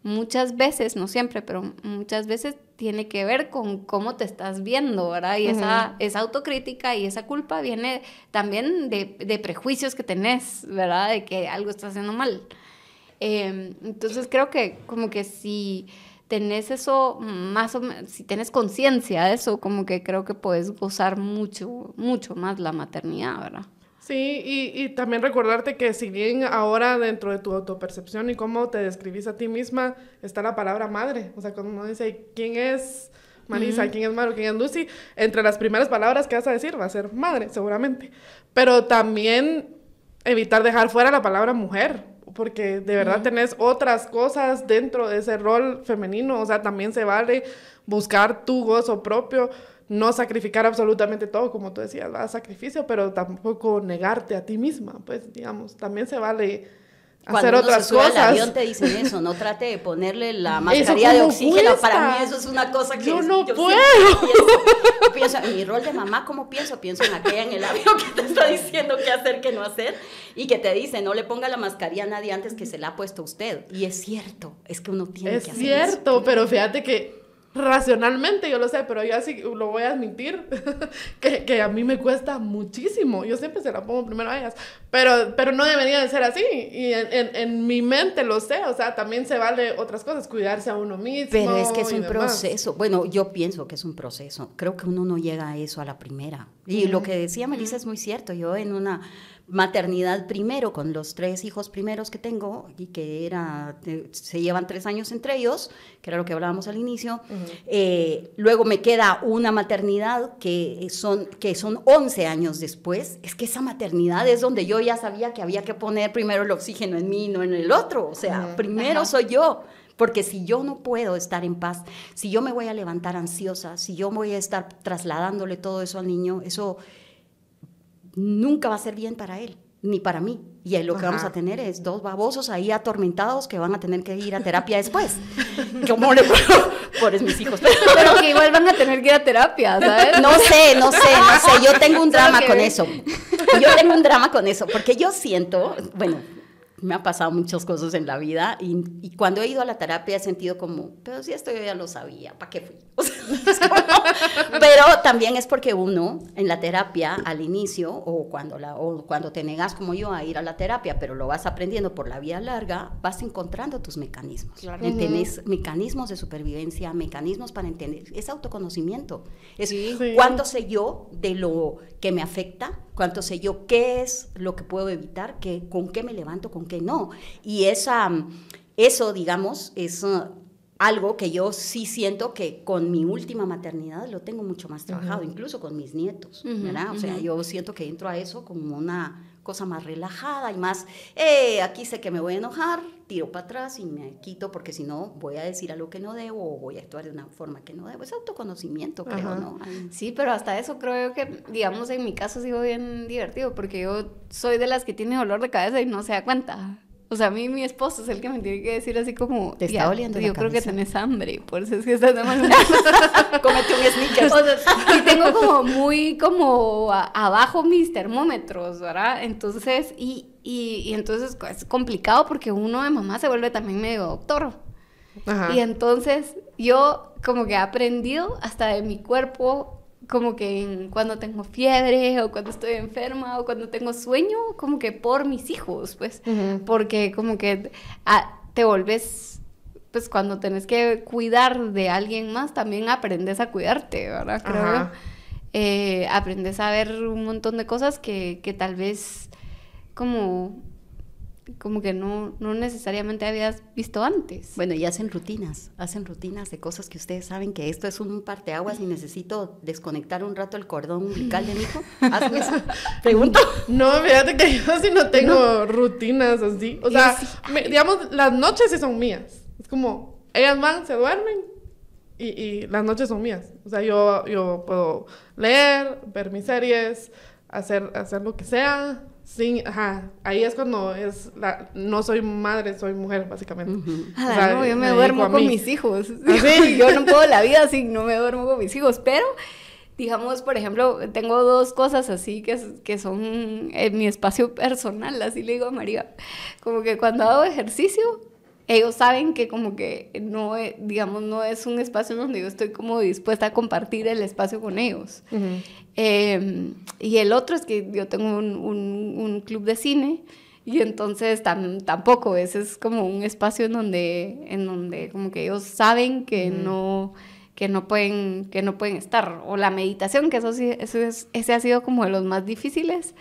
muchas veces, no siempre, pero muchas veces tiene que ver con cómo te estás viendo, ¿verdad? Y esa, esa autocrítica y esa culpa viene también de, de, prejuicios que tenés, ¿verdad? De que algo estás haciendo mal. Em, entonces creo que como que si tenés eso más o menos, si tenés conciencia de eso, como que creo que puedes gozar mucho, mucho más la maternidad, ¿verdad? Sí, y, también recordarte que si bien ahora dentro de tu autopercepción y cómo te describís a ti misma está la palabra madre, o sea, cuando uno dice quién es Marisa, quién es Maro? quién es Lucy, entre las primeras palabras que vas a decir va a ser madre, seguramente. Pero también evitar dejar fuera la palabra mujer, porque de verdad tenés otras cosas dentro de ese rol femenino, o sea, también se vale buscar tu gozo propio, no sacrificar absolutamente todo, como tú decías, la sacrificio, pero tampoco negarte a ti misma, pues digamos, también se vale cuando hacer uno se sube Al avión te dicen eso, no trate de ponerle la mascarilla de oxígeno. Para mí eso es una cosa que yo no puedo. Pienso, mi rol de mamá, ¿cómo pienso? Pienso en aquella en el avión que te está diciendo qué hacer, qué no hacer y que te dice, no le ponga la mascarilla a nadie antes que se la ha puesto usted. Y es cierto, es que uno tiene que hacer Es cierto, pero fíjate que racionalmente yo lo sé, pero yo así lo voy a admitir, que, a mí me cuesta muchísimo. Yo siempre se la pongo primero a ellas, pero, pero no debería de ser así. Y en, mi mente lo sé, o sea, también se vale otras cosas, cuidarse a uno mismo. Pero es que es un proceso. Bueno, yo pienso que es un proceso. Creo que uno no llega a eso a la primera. Y lo que decía Melissa es muy cierto. Yo en una maternidad primero, con los tres hijos primeros que tengo y que era, eh, se llevan tres años entre ellos, que era lo que hablábamos al inicio. Eh, luego me queda una maternidad que son, que son 11 años después. Es que esa maternidad es donde yo ya sabía que había que poner primero el oxígeno en mí, no en el otro. O sea, primero soy yo. Porque si yo no puedo estar en paz, si yo me voy a levantar ansiosa, si yo voy a estar trasladándole todo eso al niño, eso nunca va a ser bien para él, ni para mí. Y ahí lo que vamos a tener es dos babosos ahí atormentados que van a tener que ir a terapia después. ¿Cómo le por mis hijos. Pero que igual van a tener que ir a terapia, ¿sabes? No sé, no sé, no sé. Yo tengo un drama con eso. Yo tengo un drama con eso, porque yo siento, bueno, me ha pasado muchas cosas en la vida y, cuando he ido a la terapia he sentido como, pero si esto yo ya lo sabía, ¿para qué fui? pero también es porque uno en la terapia al inicio o cuando, cuando te negas como yo a ir a la terapia, pero lo vas aprendiendo por la vía larga, vas encontrando tus mecanismos. Tenés mecanismos de supervivencia, mecanismos para entender, es autoconocimiento, es cuando sé yo de lo que me afecta cuánto sé yo, qué es lo que puedo evitar, qué, con qué me levanto, con qué no. Y esa, mm, eso, digamos, es uh, algo que yo sí siento que con mi última maternidad lo tengo mucho más trabajado, incluso con mis nietos, O sea, yo siento que entro a eso como una cosa más relajada y más, eh, aquí sé que me voy a enojar, tiro para atrás y me quito porque si no voy a decir algo que no debo o voy a actuar de una forma que no debo. Es autoconocimiento, creo, ¿no? Sí, pero hasta eso creo que, digamos, en mi caso sido bien divertido porque yo soy de las que tiene dolor de cabeza y no se da cuenta. O sea, a mí mi esposo es el que me tiene que decir así como... Te está oliendo Yo creo que tenés hambre, por eso es que estás de mal Cómete un y tengo como muy como abajo mis termómetros, ¿verdad? Entonces, y, y, entonces es complicado porque uno de mamá se vuelve también medio doctor. Y entonces yo como que he aprendido hasta de mi cuerpo como que cuando tengo fiebre o cuando estoy enferma o cuando tengo sueño, como que por mis hijos, pues, porque como que ah, te volvés... pues cuando tenés que cuidar de alguien más, también aprendes a cuidarte, ¿verdad? Creo. Eh, aprendes a ver un montón de cosas que, que tal vez como como que no, no necesariamente habías visto antes. Bueno, y hacen rutinas, hacen rutinas de cosas que ustedes saben que esto es un parteaguas y necesito desconectar un rato el cordón umbilical de mi hijo. Hazme eso. Pregunto. No, fíjate que yo sí no tengo rutinas así. O sea, digamos, las noches sí son mías. Es como, ellas van, se duermen y, y las noches son mías. O sea, yo, yo puedo leer, ver mis series, hacer, hacer lo que sea Sí, ajá. Ahí es cuando es la, no soy madre, soy mujer, básicamente. yo me, duermo con mis hijos. Ah, ¿Sí? yo no puedo la vida sin... no me duermo con mis hijos. Pero, digamos, por ejemplo, tengo dos cosas así que, que son en eh, mi espacio personal, así le digo a María. Como que cuando hago ejercicio, ellos saben que como que no, e, digamos, no es un espacio donde yo estoy como dispuesta a compartir el espacio con ellos. Em, y el otro es que yo tengo un, un, club de cine y entonces tampoco, ese es como un espacio en donde, en donde como que ellos saben que no que no pueden que no pueden estar o la meditación que eso sí eso es, ese ha sido como de los más difíciles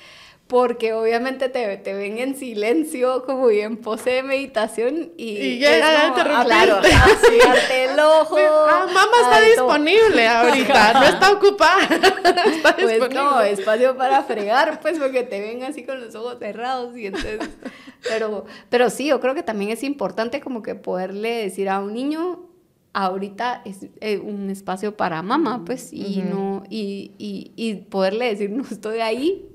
porque obviamente te, te, ven en silencio, como bien en pose de meditación y, y ya, es como, ah, el ah, ojo. Ah, mamá está disponible ahorita, no está ocupada. pues no, espacio para fregar, pues porque te ven así con los ojos cerrados y entonces... Pero, pero sí, yo creo que también es importante como que poderle decir a un niño, ahorita es eh, un espacio para mamá, pues, y no, y, y, y poderle decir, no estoy ahí,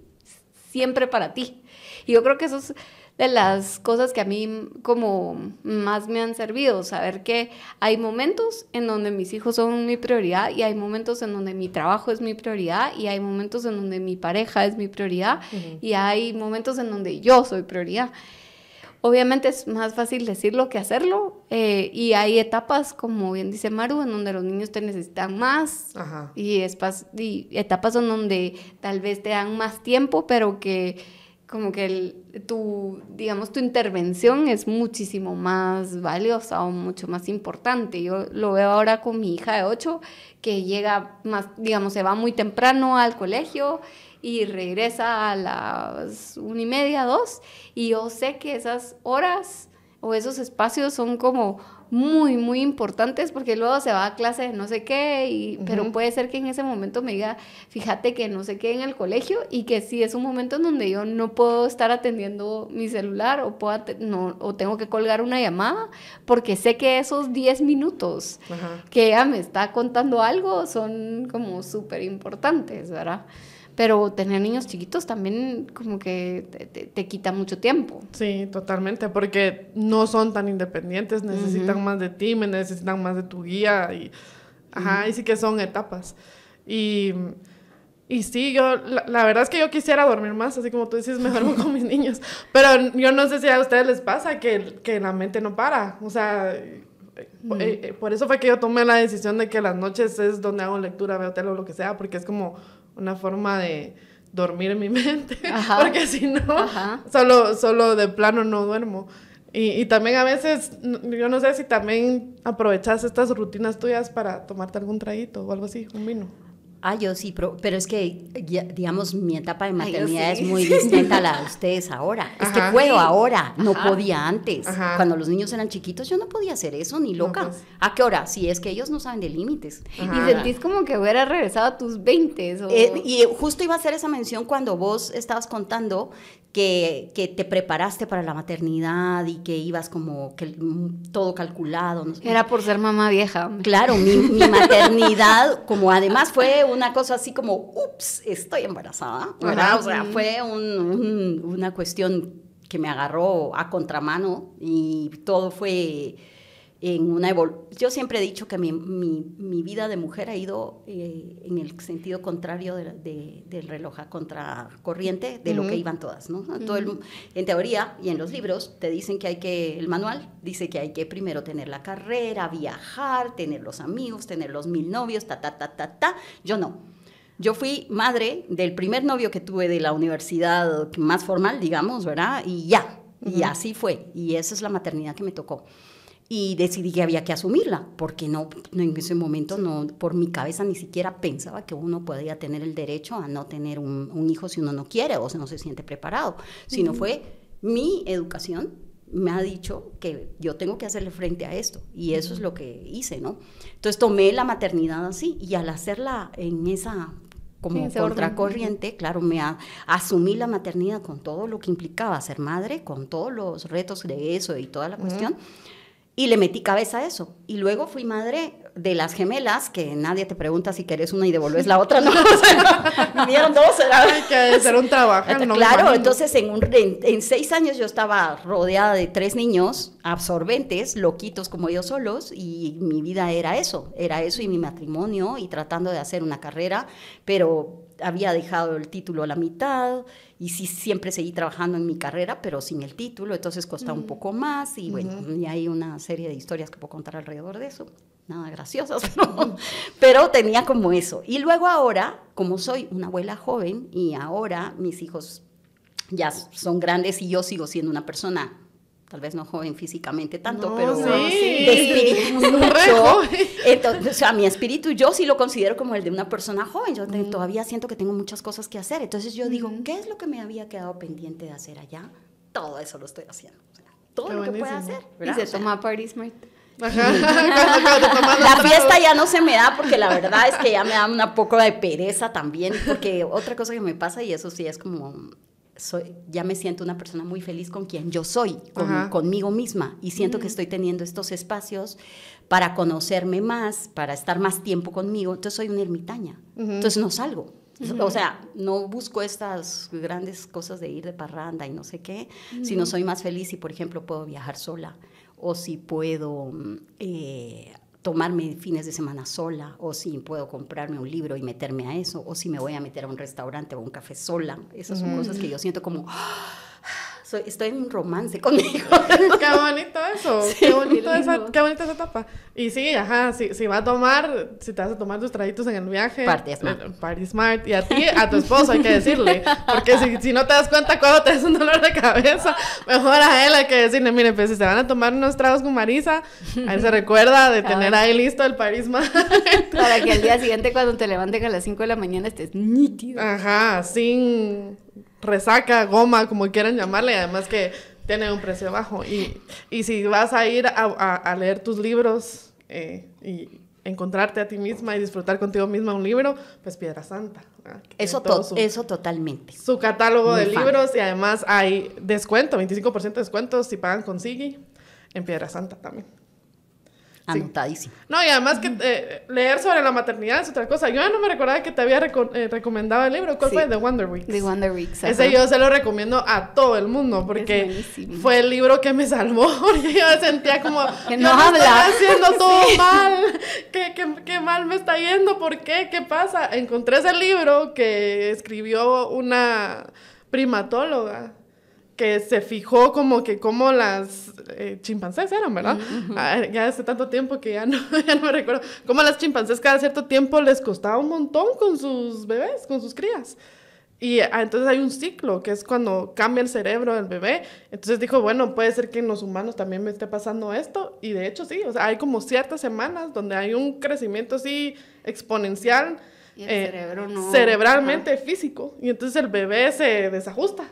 siempre para ti. Y yo creo que eso es de las cosas que a mí como más me han servido, saber que hay momentos en donde mis hijos son mi prioridad y hay momentos en donde mi trabajo es mi prioridad y hay momentos en donde mi pareja es mi prioridad y hay momentos en donde yo soy prioridad. Obviamente es más fácil decirlo que hacerlo eh, y hay etapas, como bien dice Maru, en donde los niños te necesitan más Y, etapas en donde tal vez te dan más tiempo, pero que como que el, tu, digamos, tu intervención es muchísimo más valiosa o mucho más importante. Yo lo veo ahora con mi hija de 8, que llega más, digamos, se va muy temprano al colegio y regresa a las una y media, dos, y yo sé que esas horas o esos espacios son como muy, muy importantes porque luego se va a clase de no sé qué, y, pero puede ser que en ese momento me diga, fíjate que no sé qué en el colegio y que sí es un momento en donde yo no puedo estar atendiendo mi celular o, puedo no, o tengo que colgar una llamada porque sé que esos 10 minutos que ella me está contando algo son como súper importantes, ¿verdad? pero tener niños chiquitos también como que te, te, quita mucho tiempo. Sí, totalmente, porque no son tan independientes, necesitan más de ti, necesitan más de tu guía y, ajá, y sí que son etapas. Y, y sí, yo, la, verdad es que yo quisiera dormir más, así como tú dices, me duermo con mis niños, pero yo no sé si a ustedes les pasa que, que la mente no para, o sea... Eh, eh, por eso fue que yo tomé la decisión de que las noches es donde hago lectura, veo tele o lo que sea, porque es como, una forma de dormir mi mente, porque si no, solo, solo de plano no duermo. Y, y, también a veces, yo no sé si también aprovechas estas rutinas tuyas para tomarte algún traguito o algo así, un vino. Ah, yo sí, pero, es que, digamos, mi etapa de maternidad es muy distinta a la de ustedes ahora. es que puedo ahora, no podía antes. Cuando los niños eran chiquitos yo no podía hacer eso, ni loca. Pues. ¿A qué hora? Si es que ellos no saben de límites. Y sentís como que hubieras regresado a tus 20. Eh, y justo iba a hacer esa mención cuando vos estabas contando que, te preparaste para la maternidad y que ibas como que mm, todo calculado. Era por ser mamá vieja. Claro, mi, maternidad, como además fue una cosa así como, ups, estoy embarazada, O sea, fue una cuestión que me agarró a contramano y todo fue en una Yo siempre he dicho que mi, mi, mi vida de mujer ha ido eh, en el sentido contrario del reloj a contracorriente de lo que iban todas, ¿no? Todo en teoría y en los libros te dicen que hay que, el manual dice que hay que primero tener la carrera, viajar, tener los amigos, tener los mil novios, ta, ta, ta, ta, ta. Yo no. Yo fui madre del primer novio que tuve de la universidad más formal, digamos, ¿verdad? Y ya, y así fue. Y esa es la maternidad que me tocó y decidí que había que asumirla, porque no, en ese momento no, por mi cabeza ni siquiera pensaba que uno podía tener el derecho a no tener un, hijo si uno no quiere o si no se siente preparado, sino fue mi educación me ha dicho que yo tengo que hacerle frente a esto y eso es lo que hice, ¿no? Entonces tomé la maternidad así y al hacerla en esa como contracorriente, claro, me asumí la maternidad con todo lo que implicaba ser madre, con todos los retos de eso y toda la cuestión y le metí cabeza a eso. Y luego fui madre de las gemelas, que nadie te pregunta si querés una y devolves la otra, ¿no? Vinieron dos, era... ser un trabajo. claro, entonces en, un, en, en, seis años yo estaba rodeada de tres niños absorbentes, loquitos como yo solos, y mi vida era eso, era eso y mi matrimonio, y tratando de hacer una carrera, pero había dejado el título a la mitad y sí siempre seguí trabajando en mi carrera, pero sin el título, entonces costaba un poco más y bueno, y hay una serie de historias que puedo contar alrededor de eso, nada graciosas, pero, tenía como eso. Y luego ahora, como soy una abuela joven y ahora mis hijos ya son grandes y yo sigo siendo una persona tal vez no joven físicamente tanto, pero sí. de mucho. Entonces, o sea, mi espíritu yo sí lo considero como el de una persona joven. Yo mm. todavía siento que tengo muchas cosas que hacer. Entonces yo digo, ¿qué es lo que me había quedado pendiente de hacer allá? Todo eso lo estoy haciendo. todo lo que pueda hacer. Y se toma la fiesta ya no se me da porque la verdad es que ya me da una poco de pereza también, porque otra cosa que me pasa y eso sí es como soy, ya me siento una persona muy feliz con quien yo soy, conmigo misma, y siento que estoy teniendo estos espacios para conocerme más, para estar más tiempo conmigo, entonces soy una ermitaña, entonces no salgo. O sea, no busco estas grandes cosas de ir de parranda y no sé qué, sino soy más feliz si, por ejemplo, puedo viajar sola o si puedo mm, eh, tomarme fines de semana sola, o si puedo comprarme un libro y meterme a eso, o si me voy a meter a un restaurante o un café sola. Esas son cosas que yo siento como estoy en un romance conmigo. qué bonito eso, qué, bonito esa, qué bonita esa etapa. Y sí, ajá, si, va a tomar, si te vas a tomar tus traguitos en el viaje. Party Smart. Eh, party Smart. Y a ti, a tu esposo hay que decirle, porque si, no te das cuenta cuando te das un dolor de cabeza, mejor a él hay que decirle, miren, pues si se van a tomar unos tragos con Marisa, a él se recuerda de tener ahí listo el Party Smart. Para que el día siguiente cuando te levanten a las 5 de la mañana estés nítido. Ajá, sin resaca, goma, como quieran llamarle, además que tiene un precio bajo. Y, si vas a ir a, leer tus libros eh, y encontrarte a ti misma y disfrutar contigo misma un libro, pues Piedra Santa. Eso, todo eso totalmente. Su catálogo de libros y además hay descuento, 25% de descuento si pagan con en Piedra Santa también. Anotadísimo. No, y además que eh, leer sobre la maternidad es otra cosa. Yo ya no me recordaba que te había eh, recomendado el libro. ¿Cuál fue? The Wonder Weeks. The Wonder Ese yo se lo recomiendo a todo el mundo porque fue el libro que me salvó. yo sentía como. que no haciendo todo mal. ¿Qué, qué, mal me está yendo? ¿Por qué? ¿Qué pasa? Encontré ese libro que escribió una primatóloga que se fijó como que como las eh, chimpancés eran, ¿verdad? Ah, ya hace tanto tiempo que ya no, me recuerdo, como las chimpancés cada cierto tiempo les costaba un montón con sus bebés, con sus crías. Y ah, entonces hay un ciclo, que es cuando cambia el cerebro del bebé. Entonces dijo, bueno, puede ser que en los humanos también me esté pasando esto. Y de hecho sí, hay como ciertas semanas donde hay un crecimiento así exponencial. Eh, cerebralmente, físico. Y entonces el bebé se desajusta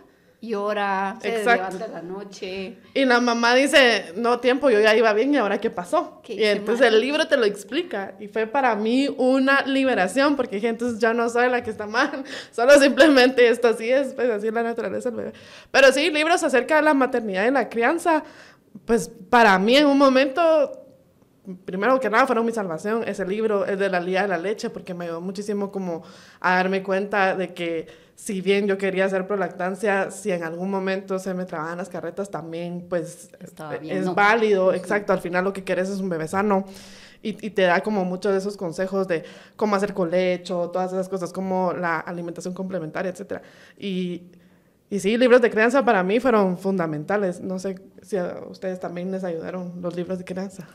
llora, se Exacto. levanta la noche. Y la mamá dice, no, tiempo, yo ya iba bien y ahora qué pasó. y entonces el libro te lo explica y fue para mí una liberación porque entonces ya no sabe la que está mal, solo simplemente esto así es, pues así es la naturaleza del bebé. Pero sí, libros acerca de la maternidad y la crianza, pues para mí en un momento... Primero que nada fueron mi salvación, ese libro, es de la lía de la leche, porque me ayudó muchísimo como a darme cuenta de que si bien yo quería hacer prolactancia, si en algún momento se me trababan las carretas, también pues eh, bien, es válido, exacto, al final lo que quieres es un bebé sano. Y, te da como muchos de esos consejos de cómo hacer colecho, todas esas cosas, como la alimentación complementaria, etc. Y, y sí, libros de crianza para mí fueron fundamentales. No sé si a ustedes también les ayudaron los libros de crianza.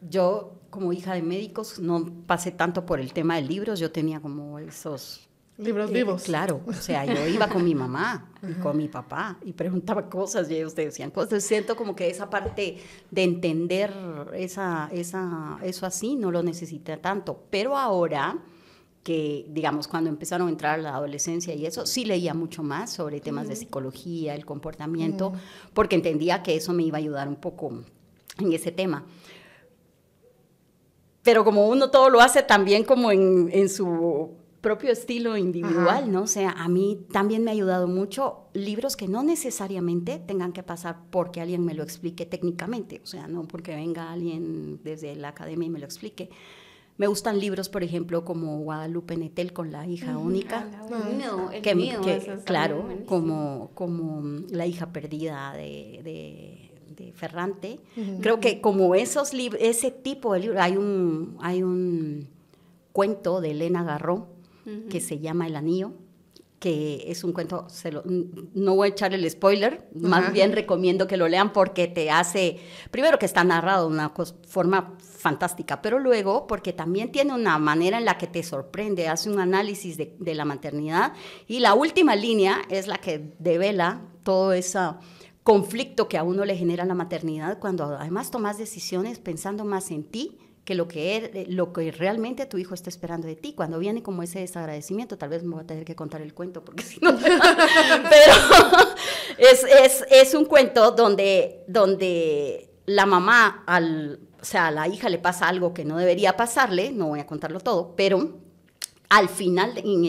Yo, como hija de médicos, no pasé tanto por el tema de libros. Yo tenía como esos Libros eh, vivos. Claro, o sea, yo iba con mi mamá y con mi papá y preguntaba cosas y ellos te decían cosas. Siento como que esa parte de entender esa, esa, eso así no lo necesita tanto. Pero ahora que, digamos, cuando empezaron a entrar a la adolescencia y eso, sí leía mucho más sobre temas de psicología, el comportamiento, porque entendía que eso me iba a ayudar un poco en ese tema pero como uno todo lo hace también como en, en, su propio estilo individual, ¿no? O sea, a mí también me ha ayudado mucho libros que no necesariamente tengan que pasar porque alguien me lo explique técnicamente, o sea, no porque venga alguien desde la academia y me lo explique. Me gustan libros, por ejemplo, como Guadalupe Netel con la hija única. el claro, como, como mm, la hija perdida de, Ferrante. Creo que como esos libros, ese tipo de libros, hay un, hay un cuento de Elena Garro que se llama El Anillo, que es un cuento, no voy a echar el spoiler, más bien recomiendo que lo lean porque te hace, primero que está narrado de una forma fantástica, pero luego porque también tiene una manera en la que te sorprende, hace un análisis de, la maternidad y la última línea es la que devela todo ese conflicto que a uno le genera la maternidad cuando además tomas decisiones pensando más en ti que lo que, er, eh, lo que realmente tu hijo está esperando de ti. Cuando viene como ese desagradecimiento, tal vez me voy a tener que contar el cuento, porque si no... Pero es, es, es, un cuento donde, donde la mamá, al, o sea, a la hija le pasa algo que no debería pasarle, no voy a contarlo todo, pero al final en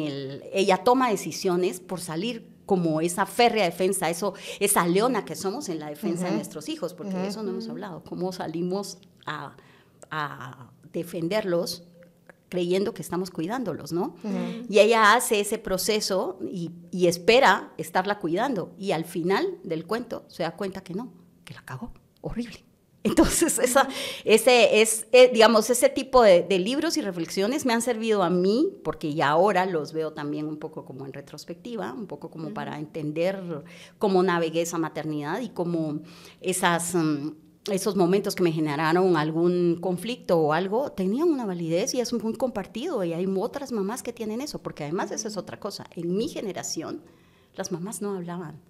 el, ella toma decisiones por salir como esa férrea defensa, eso, esa leona que somos en la defensa de nuestros hijos, porque de eso no hemos hablado, cómo salimos a a defenderlos creyendo que estamos cuidándolos, ¿no? Y ella hace ese proceso y, espera estarla cuidando y al final del cuento se da cuenta que no, que la cagó, horrible. Entonces, ese, es, eh, digamos, ese tipo de, libros y reflexiones me han servido a mí, porque ya ahora los veo también un poco como en retrospectiva, un poco como para entender cómo navegué esa maternidad y cómo esas... Mm, esos momentos que me generaron algún conflicto o algo, tenían una validez y es muy compartido. Y hay otras mamás que tienen eso, porque además eso es otra cosa. En mi generación, las mamás no hablaban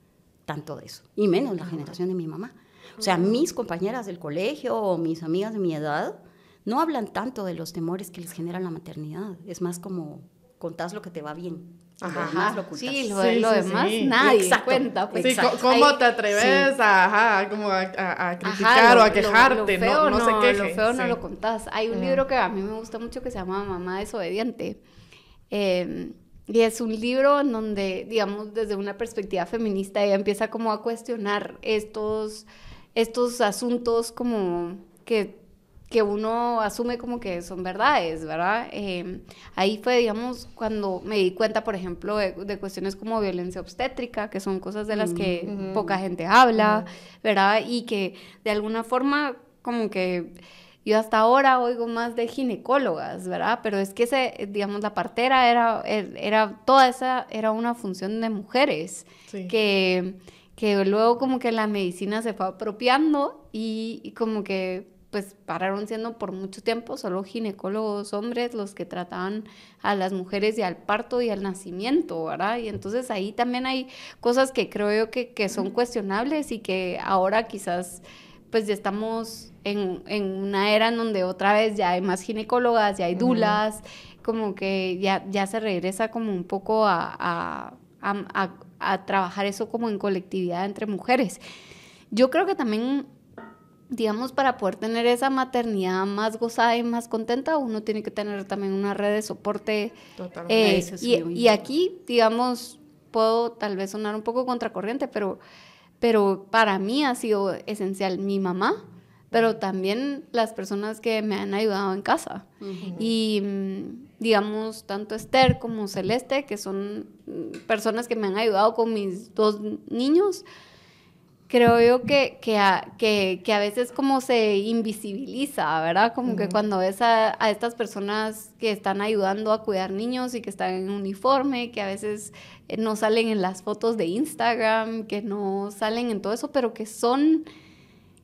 tanto de eso, y menos la ah. generación de mi mamá. O sea, mis compañeras del colegio o mis amigas de mi edad no hablan tanto de los temores que les genera la maternidad. Es más como contás lo que te va bien. Ajá, lo lo Sí, lo, sí, lo demás nadie se cuenta. Pues, ¿Cómo te atreves a, ajá, como a, criticar o a quejarte? Lo, feo no, no, se queje. Lo feo no lo contás. Hay un libro que a mí me gusta mucho que se llama Mamá desobediente. Em, y es un libro en donde, digamos, desde una perspectiva feminista, ella empieza como a cuestionar estos, estos asuntos como que que uno asume como que son verdades, ¿verdad? Em, ahí fue, digamos, cuando me di cuenta, por ejemplo, de, cuestiones como violencia obstétrica, que son cosas de las que mm, poca gente habla, ¿verdad? Y que de alguna forma como que... Yo hasta ahora oigo más de ginecólogas, ¿verdad? Pero es que, ese, digamos, la partera era, er, era toda esa, era una función de mujeres que, que luego como que la medicina se fue apropiando y como que pues pararon siendo por mucho tiempo solo ginecólogos hombres los que trataban a las mujeres y al parto y al nacimiento, ¿verdad? Y entonces ahí también hay cosas que creo yo que, son cuestionables y que ahora quizás pues ya estamos en, una era en donde otra vez ya hay más ginecólogas, ya hay dulas, como que ya, ya se regresa como un poco a, a trabajar eso como en colectividad entre mujeres. Yo creo que también digamos, para poder tener esa maternidad más gozada y más contenta, uno tiene que tener también una red de soporte. Eh, y, y, aquí, digamos, puedo tal vez sonar un poco contracorriente, pero, pero para mí ha sido esencial mi mamá, pero también las personas que me han ayudado en casa. Y digamos, tanto Esther como Celeste, que son personas que me han ayudado con mis dos niños, creo yo que, que, a, que, a veces como se invisibiliza, ¿verdad? Como que cuando ves a, a, estas personas que están ayudando a cuidar niños y que están en uniforme, que a veces eh, no salen en las fotos de Instagram, que no salen en todo eso, pero que son...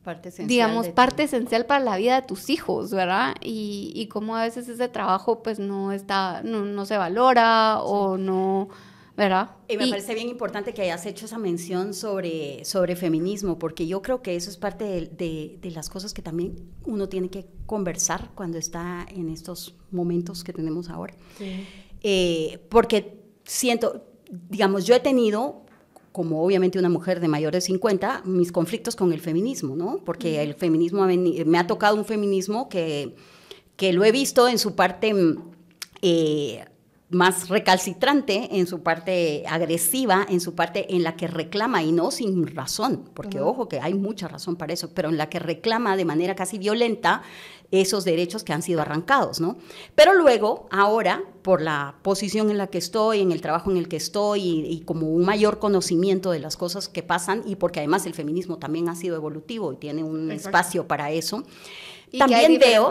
Parte esencial digamos, parte esencial para la vida de tus hijos, ¿verdad? Y, y como a veces ese trabajo pues no está, no, no se valora o no, y me parece bien importante que hayas hecho esa mención sobre, sobre feminismo, porque yo creo que eso es parte de, de, las cosas que también uno tiene que conversar cuando está en estos momentos que tenemos ahora. Eh, porque siento, digamos, yo he tenido como obviamente una mujer de mayor de 50, mis conflictos con el feminismo, ¿no? Porque el feminismo, me ha tocado un feminismo que, que lo he visto en su parte mm, eh, más recalcitrante en su parte agresiva, en su parte en la que reclama y no sin razón, porque ojo que hay mucha razón para eso, pero en la que reclama de manera casi violenta esos derechos que han sido arrancados, ¿no? Pero luego, ahora, por la posición en la que estoy, en el trabajo en el que estoy y, como un mayor conocimiento de las cosas que pasan y porque además el feminismo también ha sido evolutivo y tiene un espacio para eso, y también veo...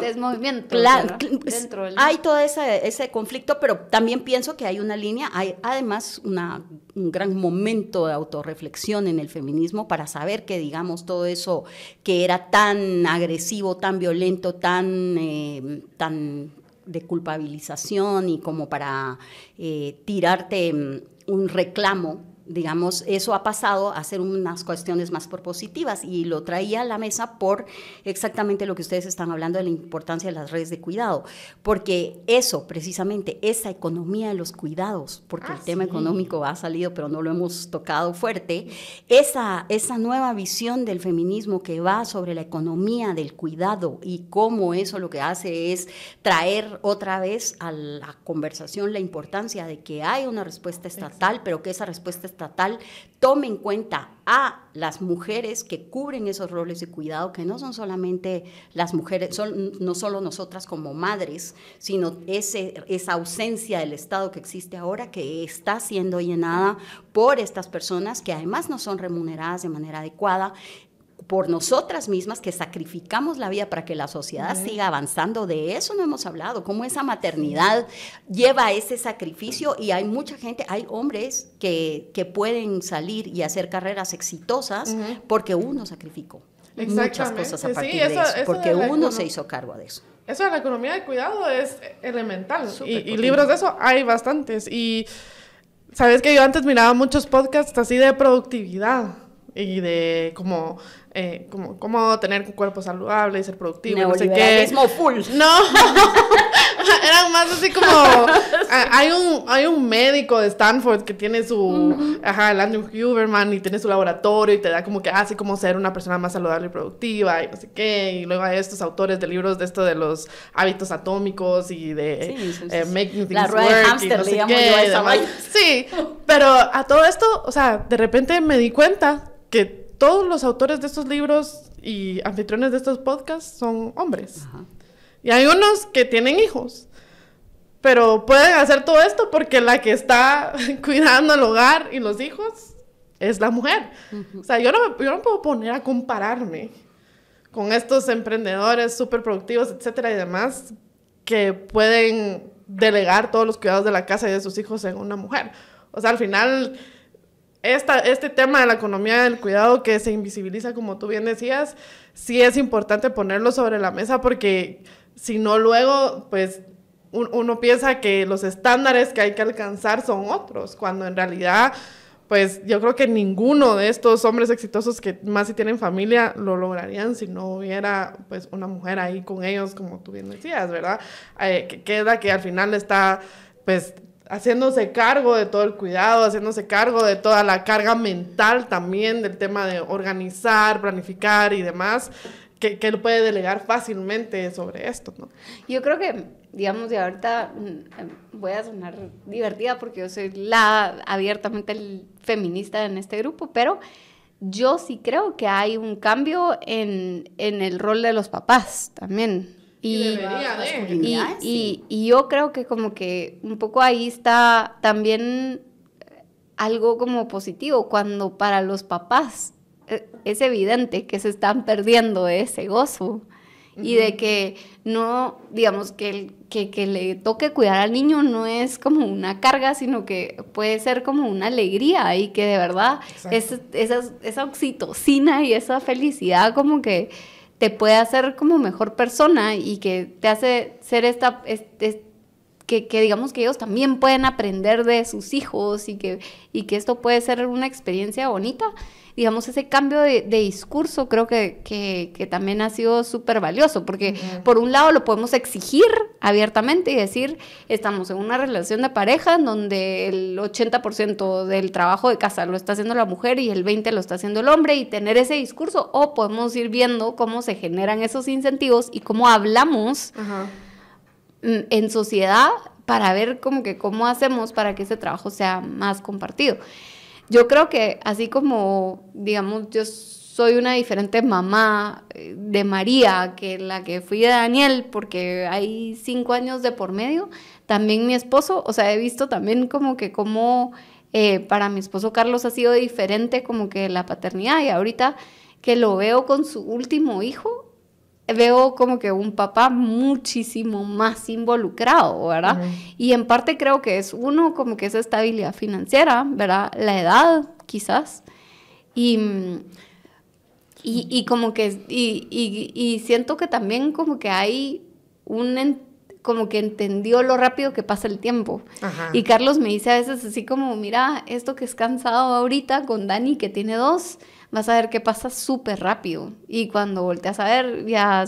Hay todo ese, conflicto, pero también pienso que hay una línea, hay además una, un gran momento de autorreflexión en el feminismo para saber que, digamos, todo eso que era tan agresivo, tan violento, tan... Eh, tan de culpabilización y como para eh, tirarte mm, un reclamo digamos, eso ha pasado a ser unas cuestiones más propositivas y lo traía a la mesa por exactamente lo que ustedes están hablando de la importancia de las redes de cuidado, porque eso, precisamente, esa economía de los cuidados, porque el ah, tema económico ha salido, pero no lo hemos tocado fuerte, esa, esa nueva visión del feminismo que va sobre la economía del cuidado y cómo eso lo que hace es traer otra vez a la conversación la importancia de que hay una respuesta estatal, pero que esa respuesta estatal tome en cuenta a las mujeres que cubren esos roles de cuidado, que no son solamente las mujeres, son, no solo nosotras como madres, sino ese, esa ausencia del Estado que existe ahora, que está siendo llenada por estas personas que además no son remuneradas de manera adecuada por nosotras mismas que sacrificamos la vida para que la sociedad siga avanzando. De eso no hemos hablado, cómo esa maternidad lleva ese sacrificio y hay mucha gente, hay hombres que, pueden salir y hacer carreras exitosas porque uno sacrificó muchas cosas a partir de eso, porque uno se hizo cargo de eso. Eso de la economía de cuidado es elemental y, y libros de eso hay bastantes y sabes que yo antes miraba muchos podcasts así de productividad y de como eh, como, tener un cuerpo saludable y ser productivo. No sé qué. full. No, era más así como, hay, un, hay un médico de Stanford que tiene su, ajá, Andrew Huberman y tiene su laboratorio y te da como que así ah, como ser una persona más saludable y productiva y no sé qué. Y luego hay estos autores de libros de esto de los hábitos atómicos y de sí, eh, making things La rueda de hamster, Sí, pero a todo esto, o sea, de repente me di cuenta que todos los autores de estos libros y anfitriones de estos podcasts son hombres. Y hay unos que tienen hijos. Pero pueden hacer todo esto porque la que está cuidando el hogar y los hijos es la mujer. O sea, yo no, yo no puedo poner a compararme con estos emprendedores súper productivos, etcétera, y demás, que pueden delegar todos los cuidados de la casa y de sus hijos en una mujer. O sea, al final esta, este tema de la economía del cuidado que se invisibiliza, como tú bien decías, sí es importante ponerlo sobre la mesa porque si no luego, pues uno piensa que los estándares que hay que alcanzar son otros, cuando en realidad, pues yo creo que ninguno de estos hombres exitosos que más si tienen familia lo lograrían si no hubiera pues una mujer ahí con ellos, como tú bien decías, ¿verdad? Eh, que, que al final está pues haciéndose cargo de todo el cuidado, haciéndose cargo de toda la carga mental también del tema de organizar, planificar y demás, que, él puede delegar fácilmente sobre esto, ¿no? Yo creo que, digamos, de ahorita mm, em, voy a sonar divertida porque yo soy la abiertamente feminista en este grupo, pero yo sí creo que hay un cambio en, en el rol de los papás también. Y, y, yo creo que como que un poco ahí está también algo como positivo, cuando para los papás e, es evidente que se están perdiendo ese gozo y de que no, digamos, que, que, que le toque cuidar al niño no es como una carga, sino que puede ser como una alegría y que de verdad esa oxitocina y esa felicidad como que te puede hacer como mejor persona y que te hace ser esta, que, que, digamos que ellos también pueden aprender de sus hijos y que, y que esto puede ser una experiencia bonita digamos, ese cambio de, discurso creo que, también ha sido súper valioso, porque por un lado lo podemos exigir abiertamente y decir, estamos en una relación de pareja en donde el 80% del trabajo de casa lo está haciendo la mujer y el 20% lo está haciendo el hombre y tener ese discurso, o podemos ir viendo cómo se generan esos incentivos y cómo hablamos. en sociedad para ver como que cómo hacemos para que ese trabajo sea más compartido. Yo creo que así como, digamos, yo soy una diferente mamá eh, de María que la que fui de Daniel, porque hay cinco años de por medio. También mi esposo, o sea, he visto también como que como eh, para mi esposo Carlos ha sido diferente como que la paternidad y ahorita que lo veo con su último hijo, veo como que un papá muchísimo más involucrado, ¿verdad? Y en parte creo que es uno, como que esa estabilidad financiera, ¿verdad? La edad, quizás. Y, y, como que, y, y, siento que también como que hay un, como que entendió lo rápido que pasa el tiempo. Y Carlos me dice a veces así como, mira, esto que es cansado ahorita con Dani que tiene dos, vas a ver que pasa súper rápido. Y cuando volteas a ver, ya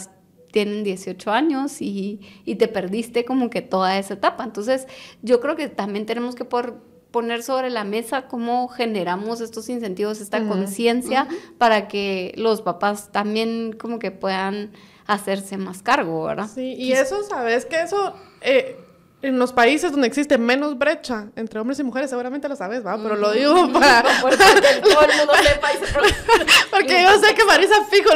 tienen 18 años y, y, te perdiste como que toda esa etapa. Entonces, yo creo que también tenemos que poner sobre la mesa cómo generamos estos incentivos, esta conciencia, para que los papás también como que puedan hacerse más cargo, ¿verdad? Sí, y eso, sabes que eso eh, en los países donde existe menos brecha entre hombres y mujeres, seguramente lo sabes, ¿va? Pero lo mm. digo para... Porque yo sé que Marisa Fijo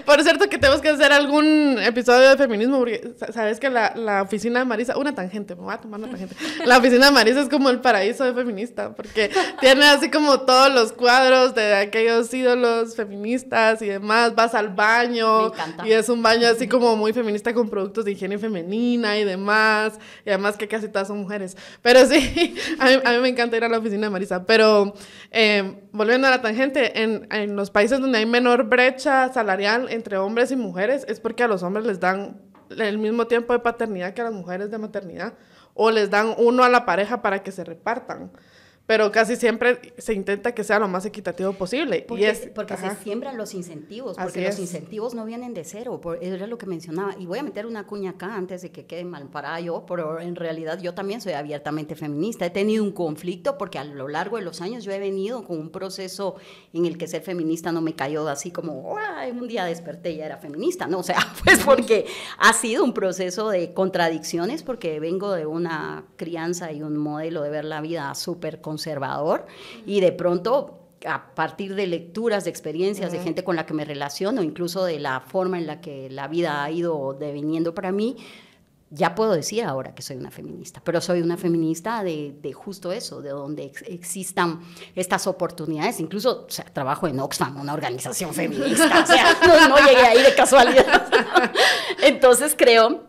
Por cierto, que tenemos que hacer algún episodio de feminismo, porque sabes que la, oficina de Marisa... Una tangente, me voy a tomar una tangente. La oficina de Marisa es como el paraíso de feminista, porque tiene así como todos los cuadros de aquellos ídolos feministas y demás. Vas al baño. Y es un baño así como muy feminista con productos de higiene femenina y demás. Y además que casi todas son mujeres. Pero sí, a mí, a mí me encanta ir a la oficina de Marisa. Pero eh, volviendo a la tangente, en, en los países donde hay menor brecha salarial entre hombres y mujeres es porque a los hombres les dan el mismo tiempo de paternidad que a las mujeres de maternidad o les dan uno a la pareja para que se repartan pero casi siempre se intenta que sea lo más equitativo posible. Porque, y es, porque se siembran los incentivos, porque los incentivos no vienen de cero, era lo que mencionaba. Y voy a meter una cuña acá antes de que quede mal para yo, pero en realidad yo también soy abiertamente feminista. He tenido un conflicto porque a lo largo de los años yo he venido con un proceso en el que ser feminista no me cayó así como, un día desperté y ya era feminista, ¿no? O sea, pues porque ha sido un proceso de contradicciones, porque vengo de una crianza y un modelo de ver la vida súper contundente conservador y de pronto a partir de lecturas, de experiencias, de gente con la que me relaciono, incluso de la forma en la que la vida ha ido deviniendo para mí, ya puedo decir ahora que soy una feminista, pero soy una feminista de, de justo eso, de donde existan estas oportunidades. Incluso o sea, trabajo en Oxfam, una organización feminista, o sea, no llegué ahí de casualidad. Entonces creo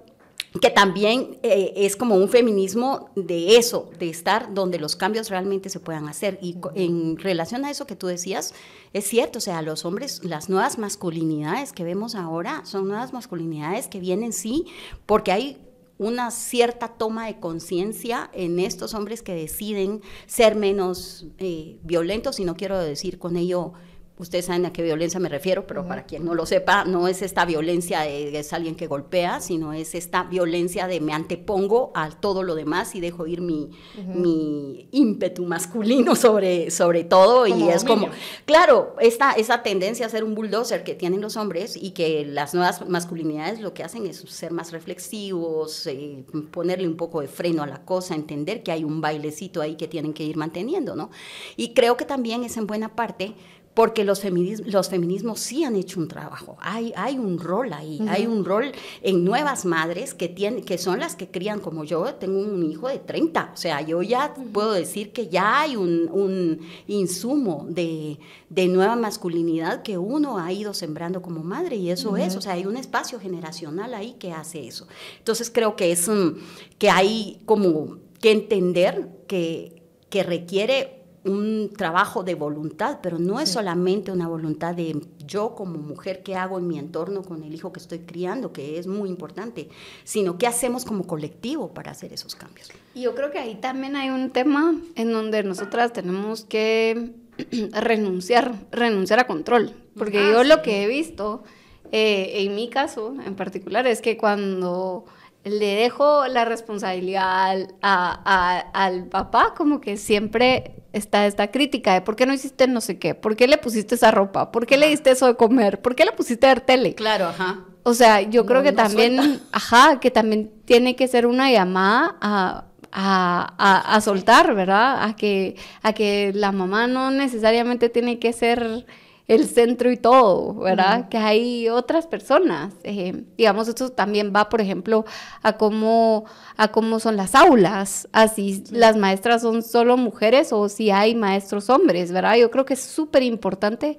que también eh, es como un feminismo de eso, de estar donde los cambios realmente se puedan hacer. Y en relación a eso que tú decías, es cierto, o sea, los hombres, las nuevas masculinidades que vemos ahora son nuevas masculinidades que vienen, sí, porque hay una cierta toma de conciencia en estos hombres que deciden ser menos eh, violentos, y no quiero decir con ello Ustedes saben a qué violencia me refiero, pero para quien no lo sepa, no es esta violencia de es alguien que golpea, sino es esta violencia de me antepongo a todo lo demás y dejo ir mi, ímpetu masculino sobre, sobre todo. y es como, claro, esta, esa tendencia a ser un bulldozer que tienen los hombres y que las nuevas masculinidades lo que hacen es ser más reflexivos, eh, ponerle un poco de freno a la cosa, entender que hay un bailecito ahí que tienen que ir manteniendo, ¿no? Y creo que también es en buena parte porque los, feminismos sí han hecho un trabajo, hay, un rol ahí, hay un rol en nuevas madres que, son las que crían como yo, tengo un hijo de 30, o sea, yo ya puedo decir que ya hay un, insumo de, nueva masculinidad que uno ha ido sembrando como madre y eso es, o sea, hay un espacio generacional ahí que hace eso. Entonces creo que es mm, que hay como que entender que requiere un trabajo de voluntad, pero no es solamente una voluntad de yo como mujer, qué hago en mi entorno con el hijo que estoy criando, que es muy importante, sino qué hacemos como colectivo para hacer esos cambios. Y Yo creo que ahí también hay un tema en donde nosotras tenemos que renunciar, renunciar a control, porque ah, yo lo que he visto, eh, en mi caso en particular, es que cuando le dejo la responsabilidad al, al papá, como que siempre está esta crítica de por qué no hiciste no sé qué, por qué le pusiste esa ropa, por qué le diste eso de comer, por qué le pusiste a ver tele. Claro, ajá. O sea, yo creo que también, ajá, que también tiene que ser una llamada a, a soltar, ¿verdad? A que, a que la mamá no necesariamente tiene que ser el centro y todo, ¿verdad? Que hay otras personas. Eh, digamos, esto también va, por ejemplo, a cómo, a cómo son las aulas, así si las maestras son solo mujeres o si hay maestros hombres, ¿verdad? Yo creo que es súper importante.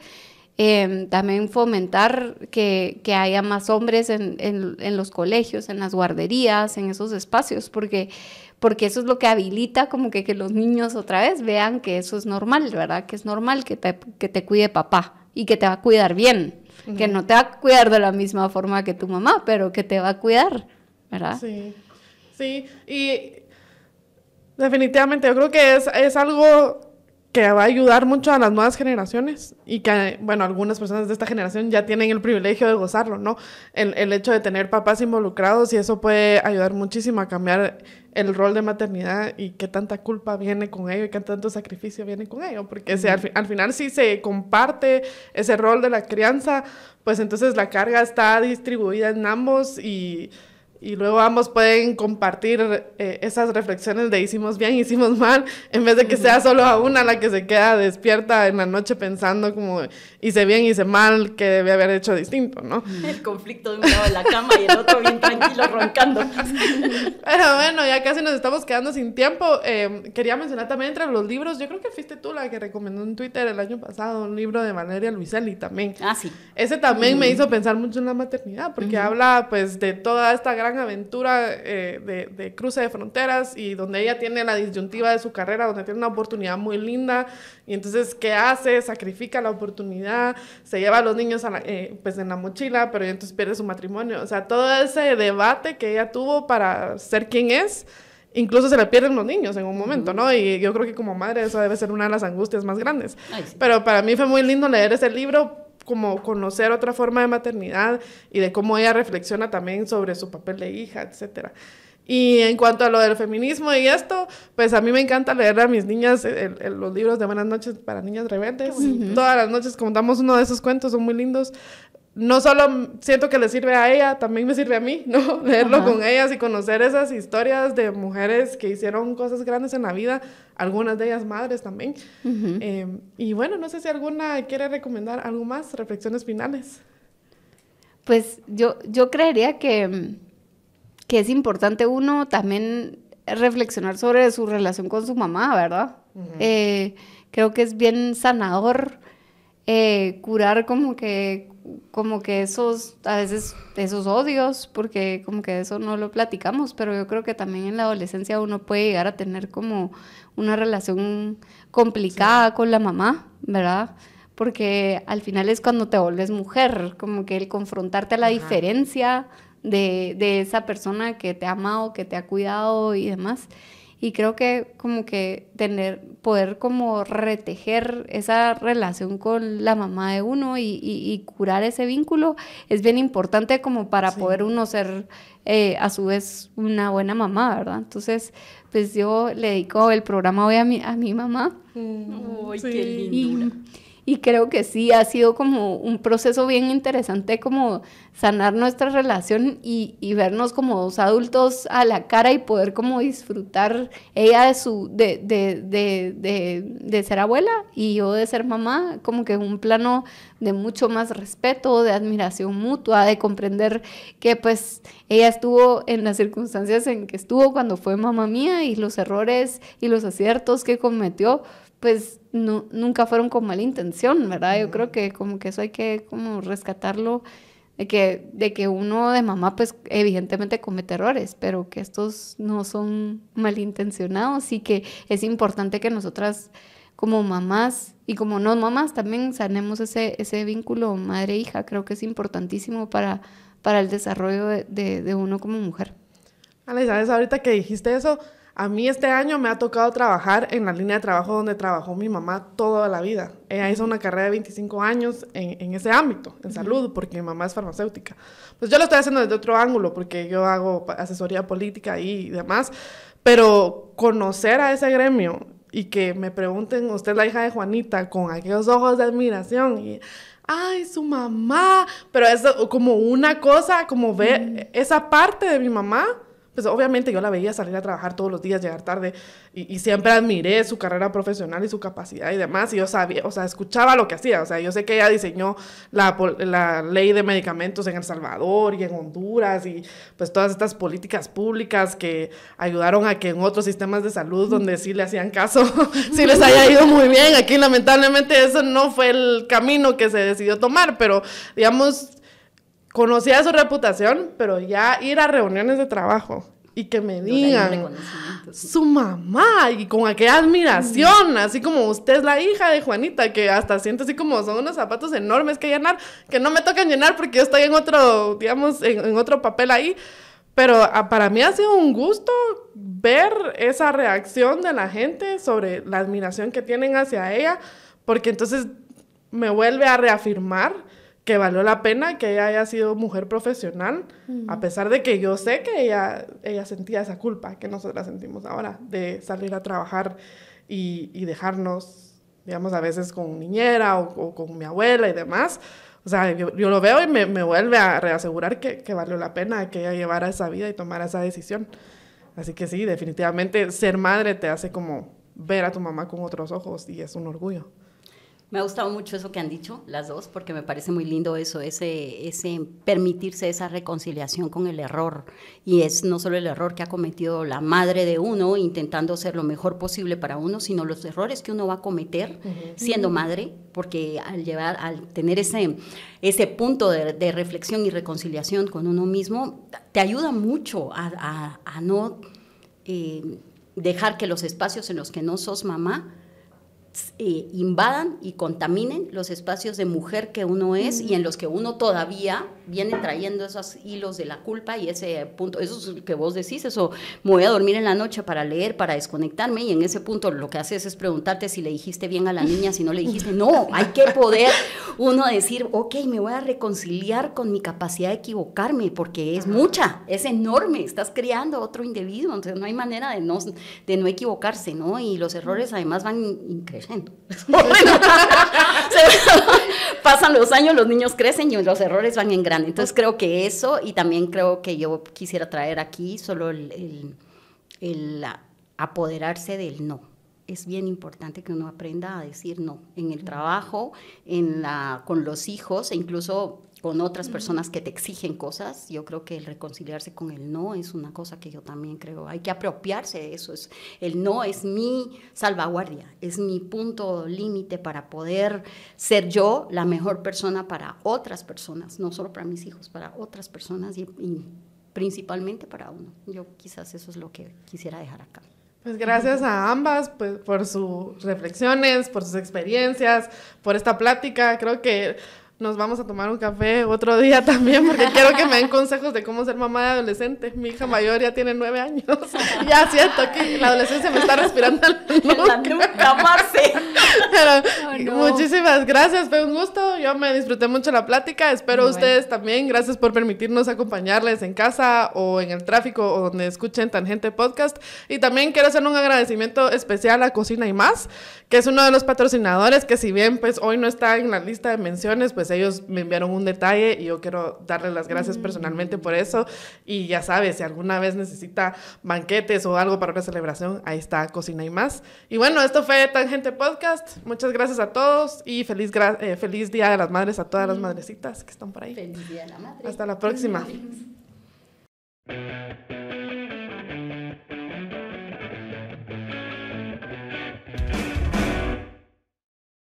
Em, también fomentar que, haya más hombres en, los colegios, en las guarderías, en esos espacios, porque, porque eso es lo que habilita como que, que los niños otra vez vean que eso es normal, ¿verdad? Que es normal que te cuide papá y que te va a cuidar bien, que no te va a cuidar de la misma forma que tu mamá, pero que te va a cuidar, ¿verdad? Sí, sí, y definitivamente yo creo que es, algo que va a ayudar mucho a las nuevas generaciones y que, bueno, algunas personas de esta generación ya tienen el privilegio de gozarlo, ¿no? el hecho de tener papás involucrados y eso puede ayudar muchísimo a cambiar el rol de maternidad y qué tanta culpa viene con ello y qué tanto sacrificio viene con ello, porque al, final si se comparte ese rol de la crianza, pues entonces la carga está distribuida en ambos y y luego ambos pueden compartir eh, esas reflexiones de hicimos bien, hicimos mal, en vez de que sea solo a una la que se queda despierta en la noche pensando como hice bien, hice mal, que debía haber hecho distinto, ¿no? El conflicto de un lado de la cama y el otro bien tranquilo roncando. Pero bueno, ya casi nos estamos quedando sin tiempo. Eh, quería mencionar también entre los libros, yo creo que fuiste tú la que recomendó en Twitter el año pasado un libro de Valeria Luiselli también. Ah, sí. Ese también me hizo pensar mucho en la maternidad, porque habla pues de toda esta gran aventura eh, de, cruce de fronteras y donde ella tiene la disyuntiva de su carrera, donde tiene una oportunidad muy linda. Y entonces, ¿qué hace? Sacrifica la oportunidad, se lleva a los niños a eh, pues en la mochila, pero entonces pierde su matrimonio. O sea, todo ese debate que ella tuvo para ser quien es incluso se le pierden los niños en un momento, ¿no? Y yo creo que como madre eso debe ser una de las angustias más grandes. Pero para mí fue muy lindo leer ese libro como conocer otra forma de maternidad y de cómo ella reflexiona también sobre su papel de hija, etcétera. Y en cuanto a lo del feminismo y esto, pues a mí me encanta leer a mis niñas eh, los libros de Buenas noches para niñas rebeldes. Todas las noches contamos uno de esos cuentos, son muy lindos no solo siento que le sirve a ella, también me sirve a mí, ¿no? Leerlo con ellas y conocer esas historias de mujeres que hicieron cosas grandes en la vida, algunas de ellas madres también. Em, y bueno, no sé si alguna quiere recomendar algo más, reflexiones finales. Pues yo, yo creería que, que es importante uno también reflexionar sobre su relación con su mamá, ¿verdad? Eh, creo que es bien sanador eh, curar como que como que esos, a veces esos odios, porque como que eso no lo platicamos, pero yo creo que también en la adolescencia uno puede llegar a tener como una relación complicada con la mamá, ¿verdad? Porque al final es cuando te vuelves mujer, como que el confrontarte a la diferencia de, de, esa persona que te ha amado, que te ha cuidado y demás. Y creo que como que tener, poder como retejer esa relación con la mamá de uno y, curar ese vínculo es bien importante como para poder uno ser eh, a su vez una buena mamá, ¿verdad? Entonces, pues yo le dedico el programa hoy a mi, a mi mamá. Mm. qué lindura! y creo que sí ha sido como un proceso bien interesante como sanar nuestra relación y, vernos como dos adultos a la cara y poder como disfrutar ella de su de, de, de, de, ser abuela y yo de ser mamá como que un plano de mucho más respeto de admiración mutua de comprender que pues ella estuvo en las circunstancias en que estuvo cuando fue mamá mía y los errores y los aciertos que cometió pues nunca fueron con mala intención, ¿verdad? Yo creo que como que eso hay que como rescatarlo, de que, de que uno de mamá pues evidentemente comete errores, pero que estos no son malintencionados y que es importante que nosotras como mamás y como no mamás también sanemos ese, ese vínculo madre-hija, e creo que es importantísimo para, para el desarrollo de, uno como mujer. Ana ¿sabes? Ahorita que dijiste eso, a mí este año me ha tocado trabajar en la línea de trabajo donde trabajó mi mamá toda la vida. Ella hizo una carrera de 25 años en, ese ámbito, en salud, porque mi mamá es farmacéutica. Pues yo lo estoy haciendo desde otro ángulo, porque yo hago asesoría política y demás, pero conocer a ese gremio y que me pregunten, usted es la hija de Juanita, con aquellos ojos de admiración y ay, su mamá, pero es como una cosa, como ver esa parte de mi mamá pues obviamente yo la veía salir a trabajar todos los días, llegar tarde, y, siempre admiré su carrera profesional y su capacidad y demás, y yo sabía, o sea, escuchaba lo que hacía, o sea, yo sé que ella diseñó la, la ley de medicamentos en El Salvador y en Honduras, y pues todas estas políticas públicas que ayudaron a que en otros sistemas de salud donde sí le hacían caso, sí les haya ido muy bien, aquí lamentablemente eso no fue el camino que se decidió tomar, pero digamos, conocía su reputación, pero ya ir a reuniones de trabajo y que me digan su mamá y con aquella admiración, así como usted es la hija de Juanita, que hasta siento así como son unos zapatos enormes que llenar, que no me tocan llenar porque yo estoy en otro, digamos, en, otro papel ahí. Pero ah, para mí ha sido un gusto ver esa reacción de la gente sobre la admiración que tienen hacia ella, porque entonces me vuelve a reafirmar que valió la pena que ella haya sido mujer profesional, a pesar de que yo sé que ella, ella sentía esa culpa que nosotras sentimos ahora, de salir a trabajar y, y dejarnos, digamos, a veces con niñera o, con mi abuela y demás. O sea, yo, lo veo y me, me, vuelve a reasegurar que, que valió la pena que ella llevara esa vida y tomara esa decisión. Así que sí, definitivamente ser madre te hace como ver a tu mamá con otros ojos y es un orgullo. Me ha gustado mucho eso que han dicho las dos, porque me parece muy lindo eso, ese, permitirse esa reconciliación con el error. Y es no solo el error que ha cometido la madre de uno intentando ser lo mejor posible para uno, sino los errores que uno va a cometer siendo madre, porque al llevar, al tener ese, ese punto de, reflexión y reconciliación con uno mismo, te ayuda mucho a, no eh, dejar que los espacios en los que no sos mamá eh, invadan y contaminen los espacios de mujer que uno es y en los que uno todavía vienen trayendo esos hilos de la culpa y ese punto, eso es que vos decís, eso, me voy a dormir en la noche para leer, para desconectarme y en ese punto lo que haces es preguntarte si le dijiste bien a la niña, si no le dijiste, no, hay que poder uno decir, ok, me voy a reconciliar con mi capacidad de equivocarme porque es mucha, es enorme, estás creando otro individuo, entonces no hay manera de no, de no equivocarse, ¿no? Y los errores además van creciendo. pasan los años, los niños crecen y los errores van en gran entonces creo que eso y también creo que yo quisiera traer aquí solo el, apoderarse del no. Es bien importante que uno aprenda a decir no en el trabajo, con los hijos e incluso con otras personas que te exigen cosas. Yo creo que el reconciliarse con el no es una cosa que yo también creo. Hay que apropiarse de eso. Es, el no es mi salvaguardia, es mi punto límite para poder ser yo la mejor persona para otras personas, no solo para mis hijos, para otras personas y, principalmente para uno. Yo quizás eso es lo que quisiera dejar acá. Pues gracias a ambas pues, por sus reflexiones, por sus experiencias, por esta plática. Creo que nos vamos a tomar un café otro día también, porque quiero que me den consejos de cómo ser mamá de adolescente. Mi hija mayor ya tiene nueve años. ya siento que la adolescencia me está respirando la nuca. Pero muchísimas gracias, fue un gusto. Yo me disfruté mucho la plática. Espero ustedes también. Gracias por permitirnos acompañarles en casa o en el tráfico o donde escuchen Tangente Podcast. Y también quiero hacer un agradecimiento especial a Cocina y Más, que es uno de los patrocinadores que si bien pues hoy no está en la lista de menciones, pues pues, ellos me enviaron un detalle y yo quiero darles las gracias mm. personalmente por eso. Y ya sabes, si alguna vez necesita banquetes o algo para una celebración, ahí está Cocina y más. Y bueno, esto fue Tangente Podcast. Muchas gracias a todos y feliz, eh, feliz Día de las Madres a todas las mm. madrecitas que están por ahí. Feliz Día de la Madre. Hasta la próxima.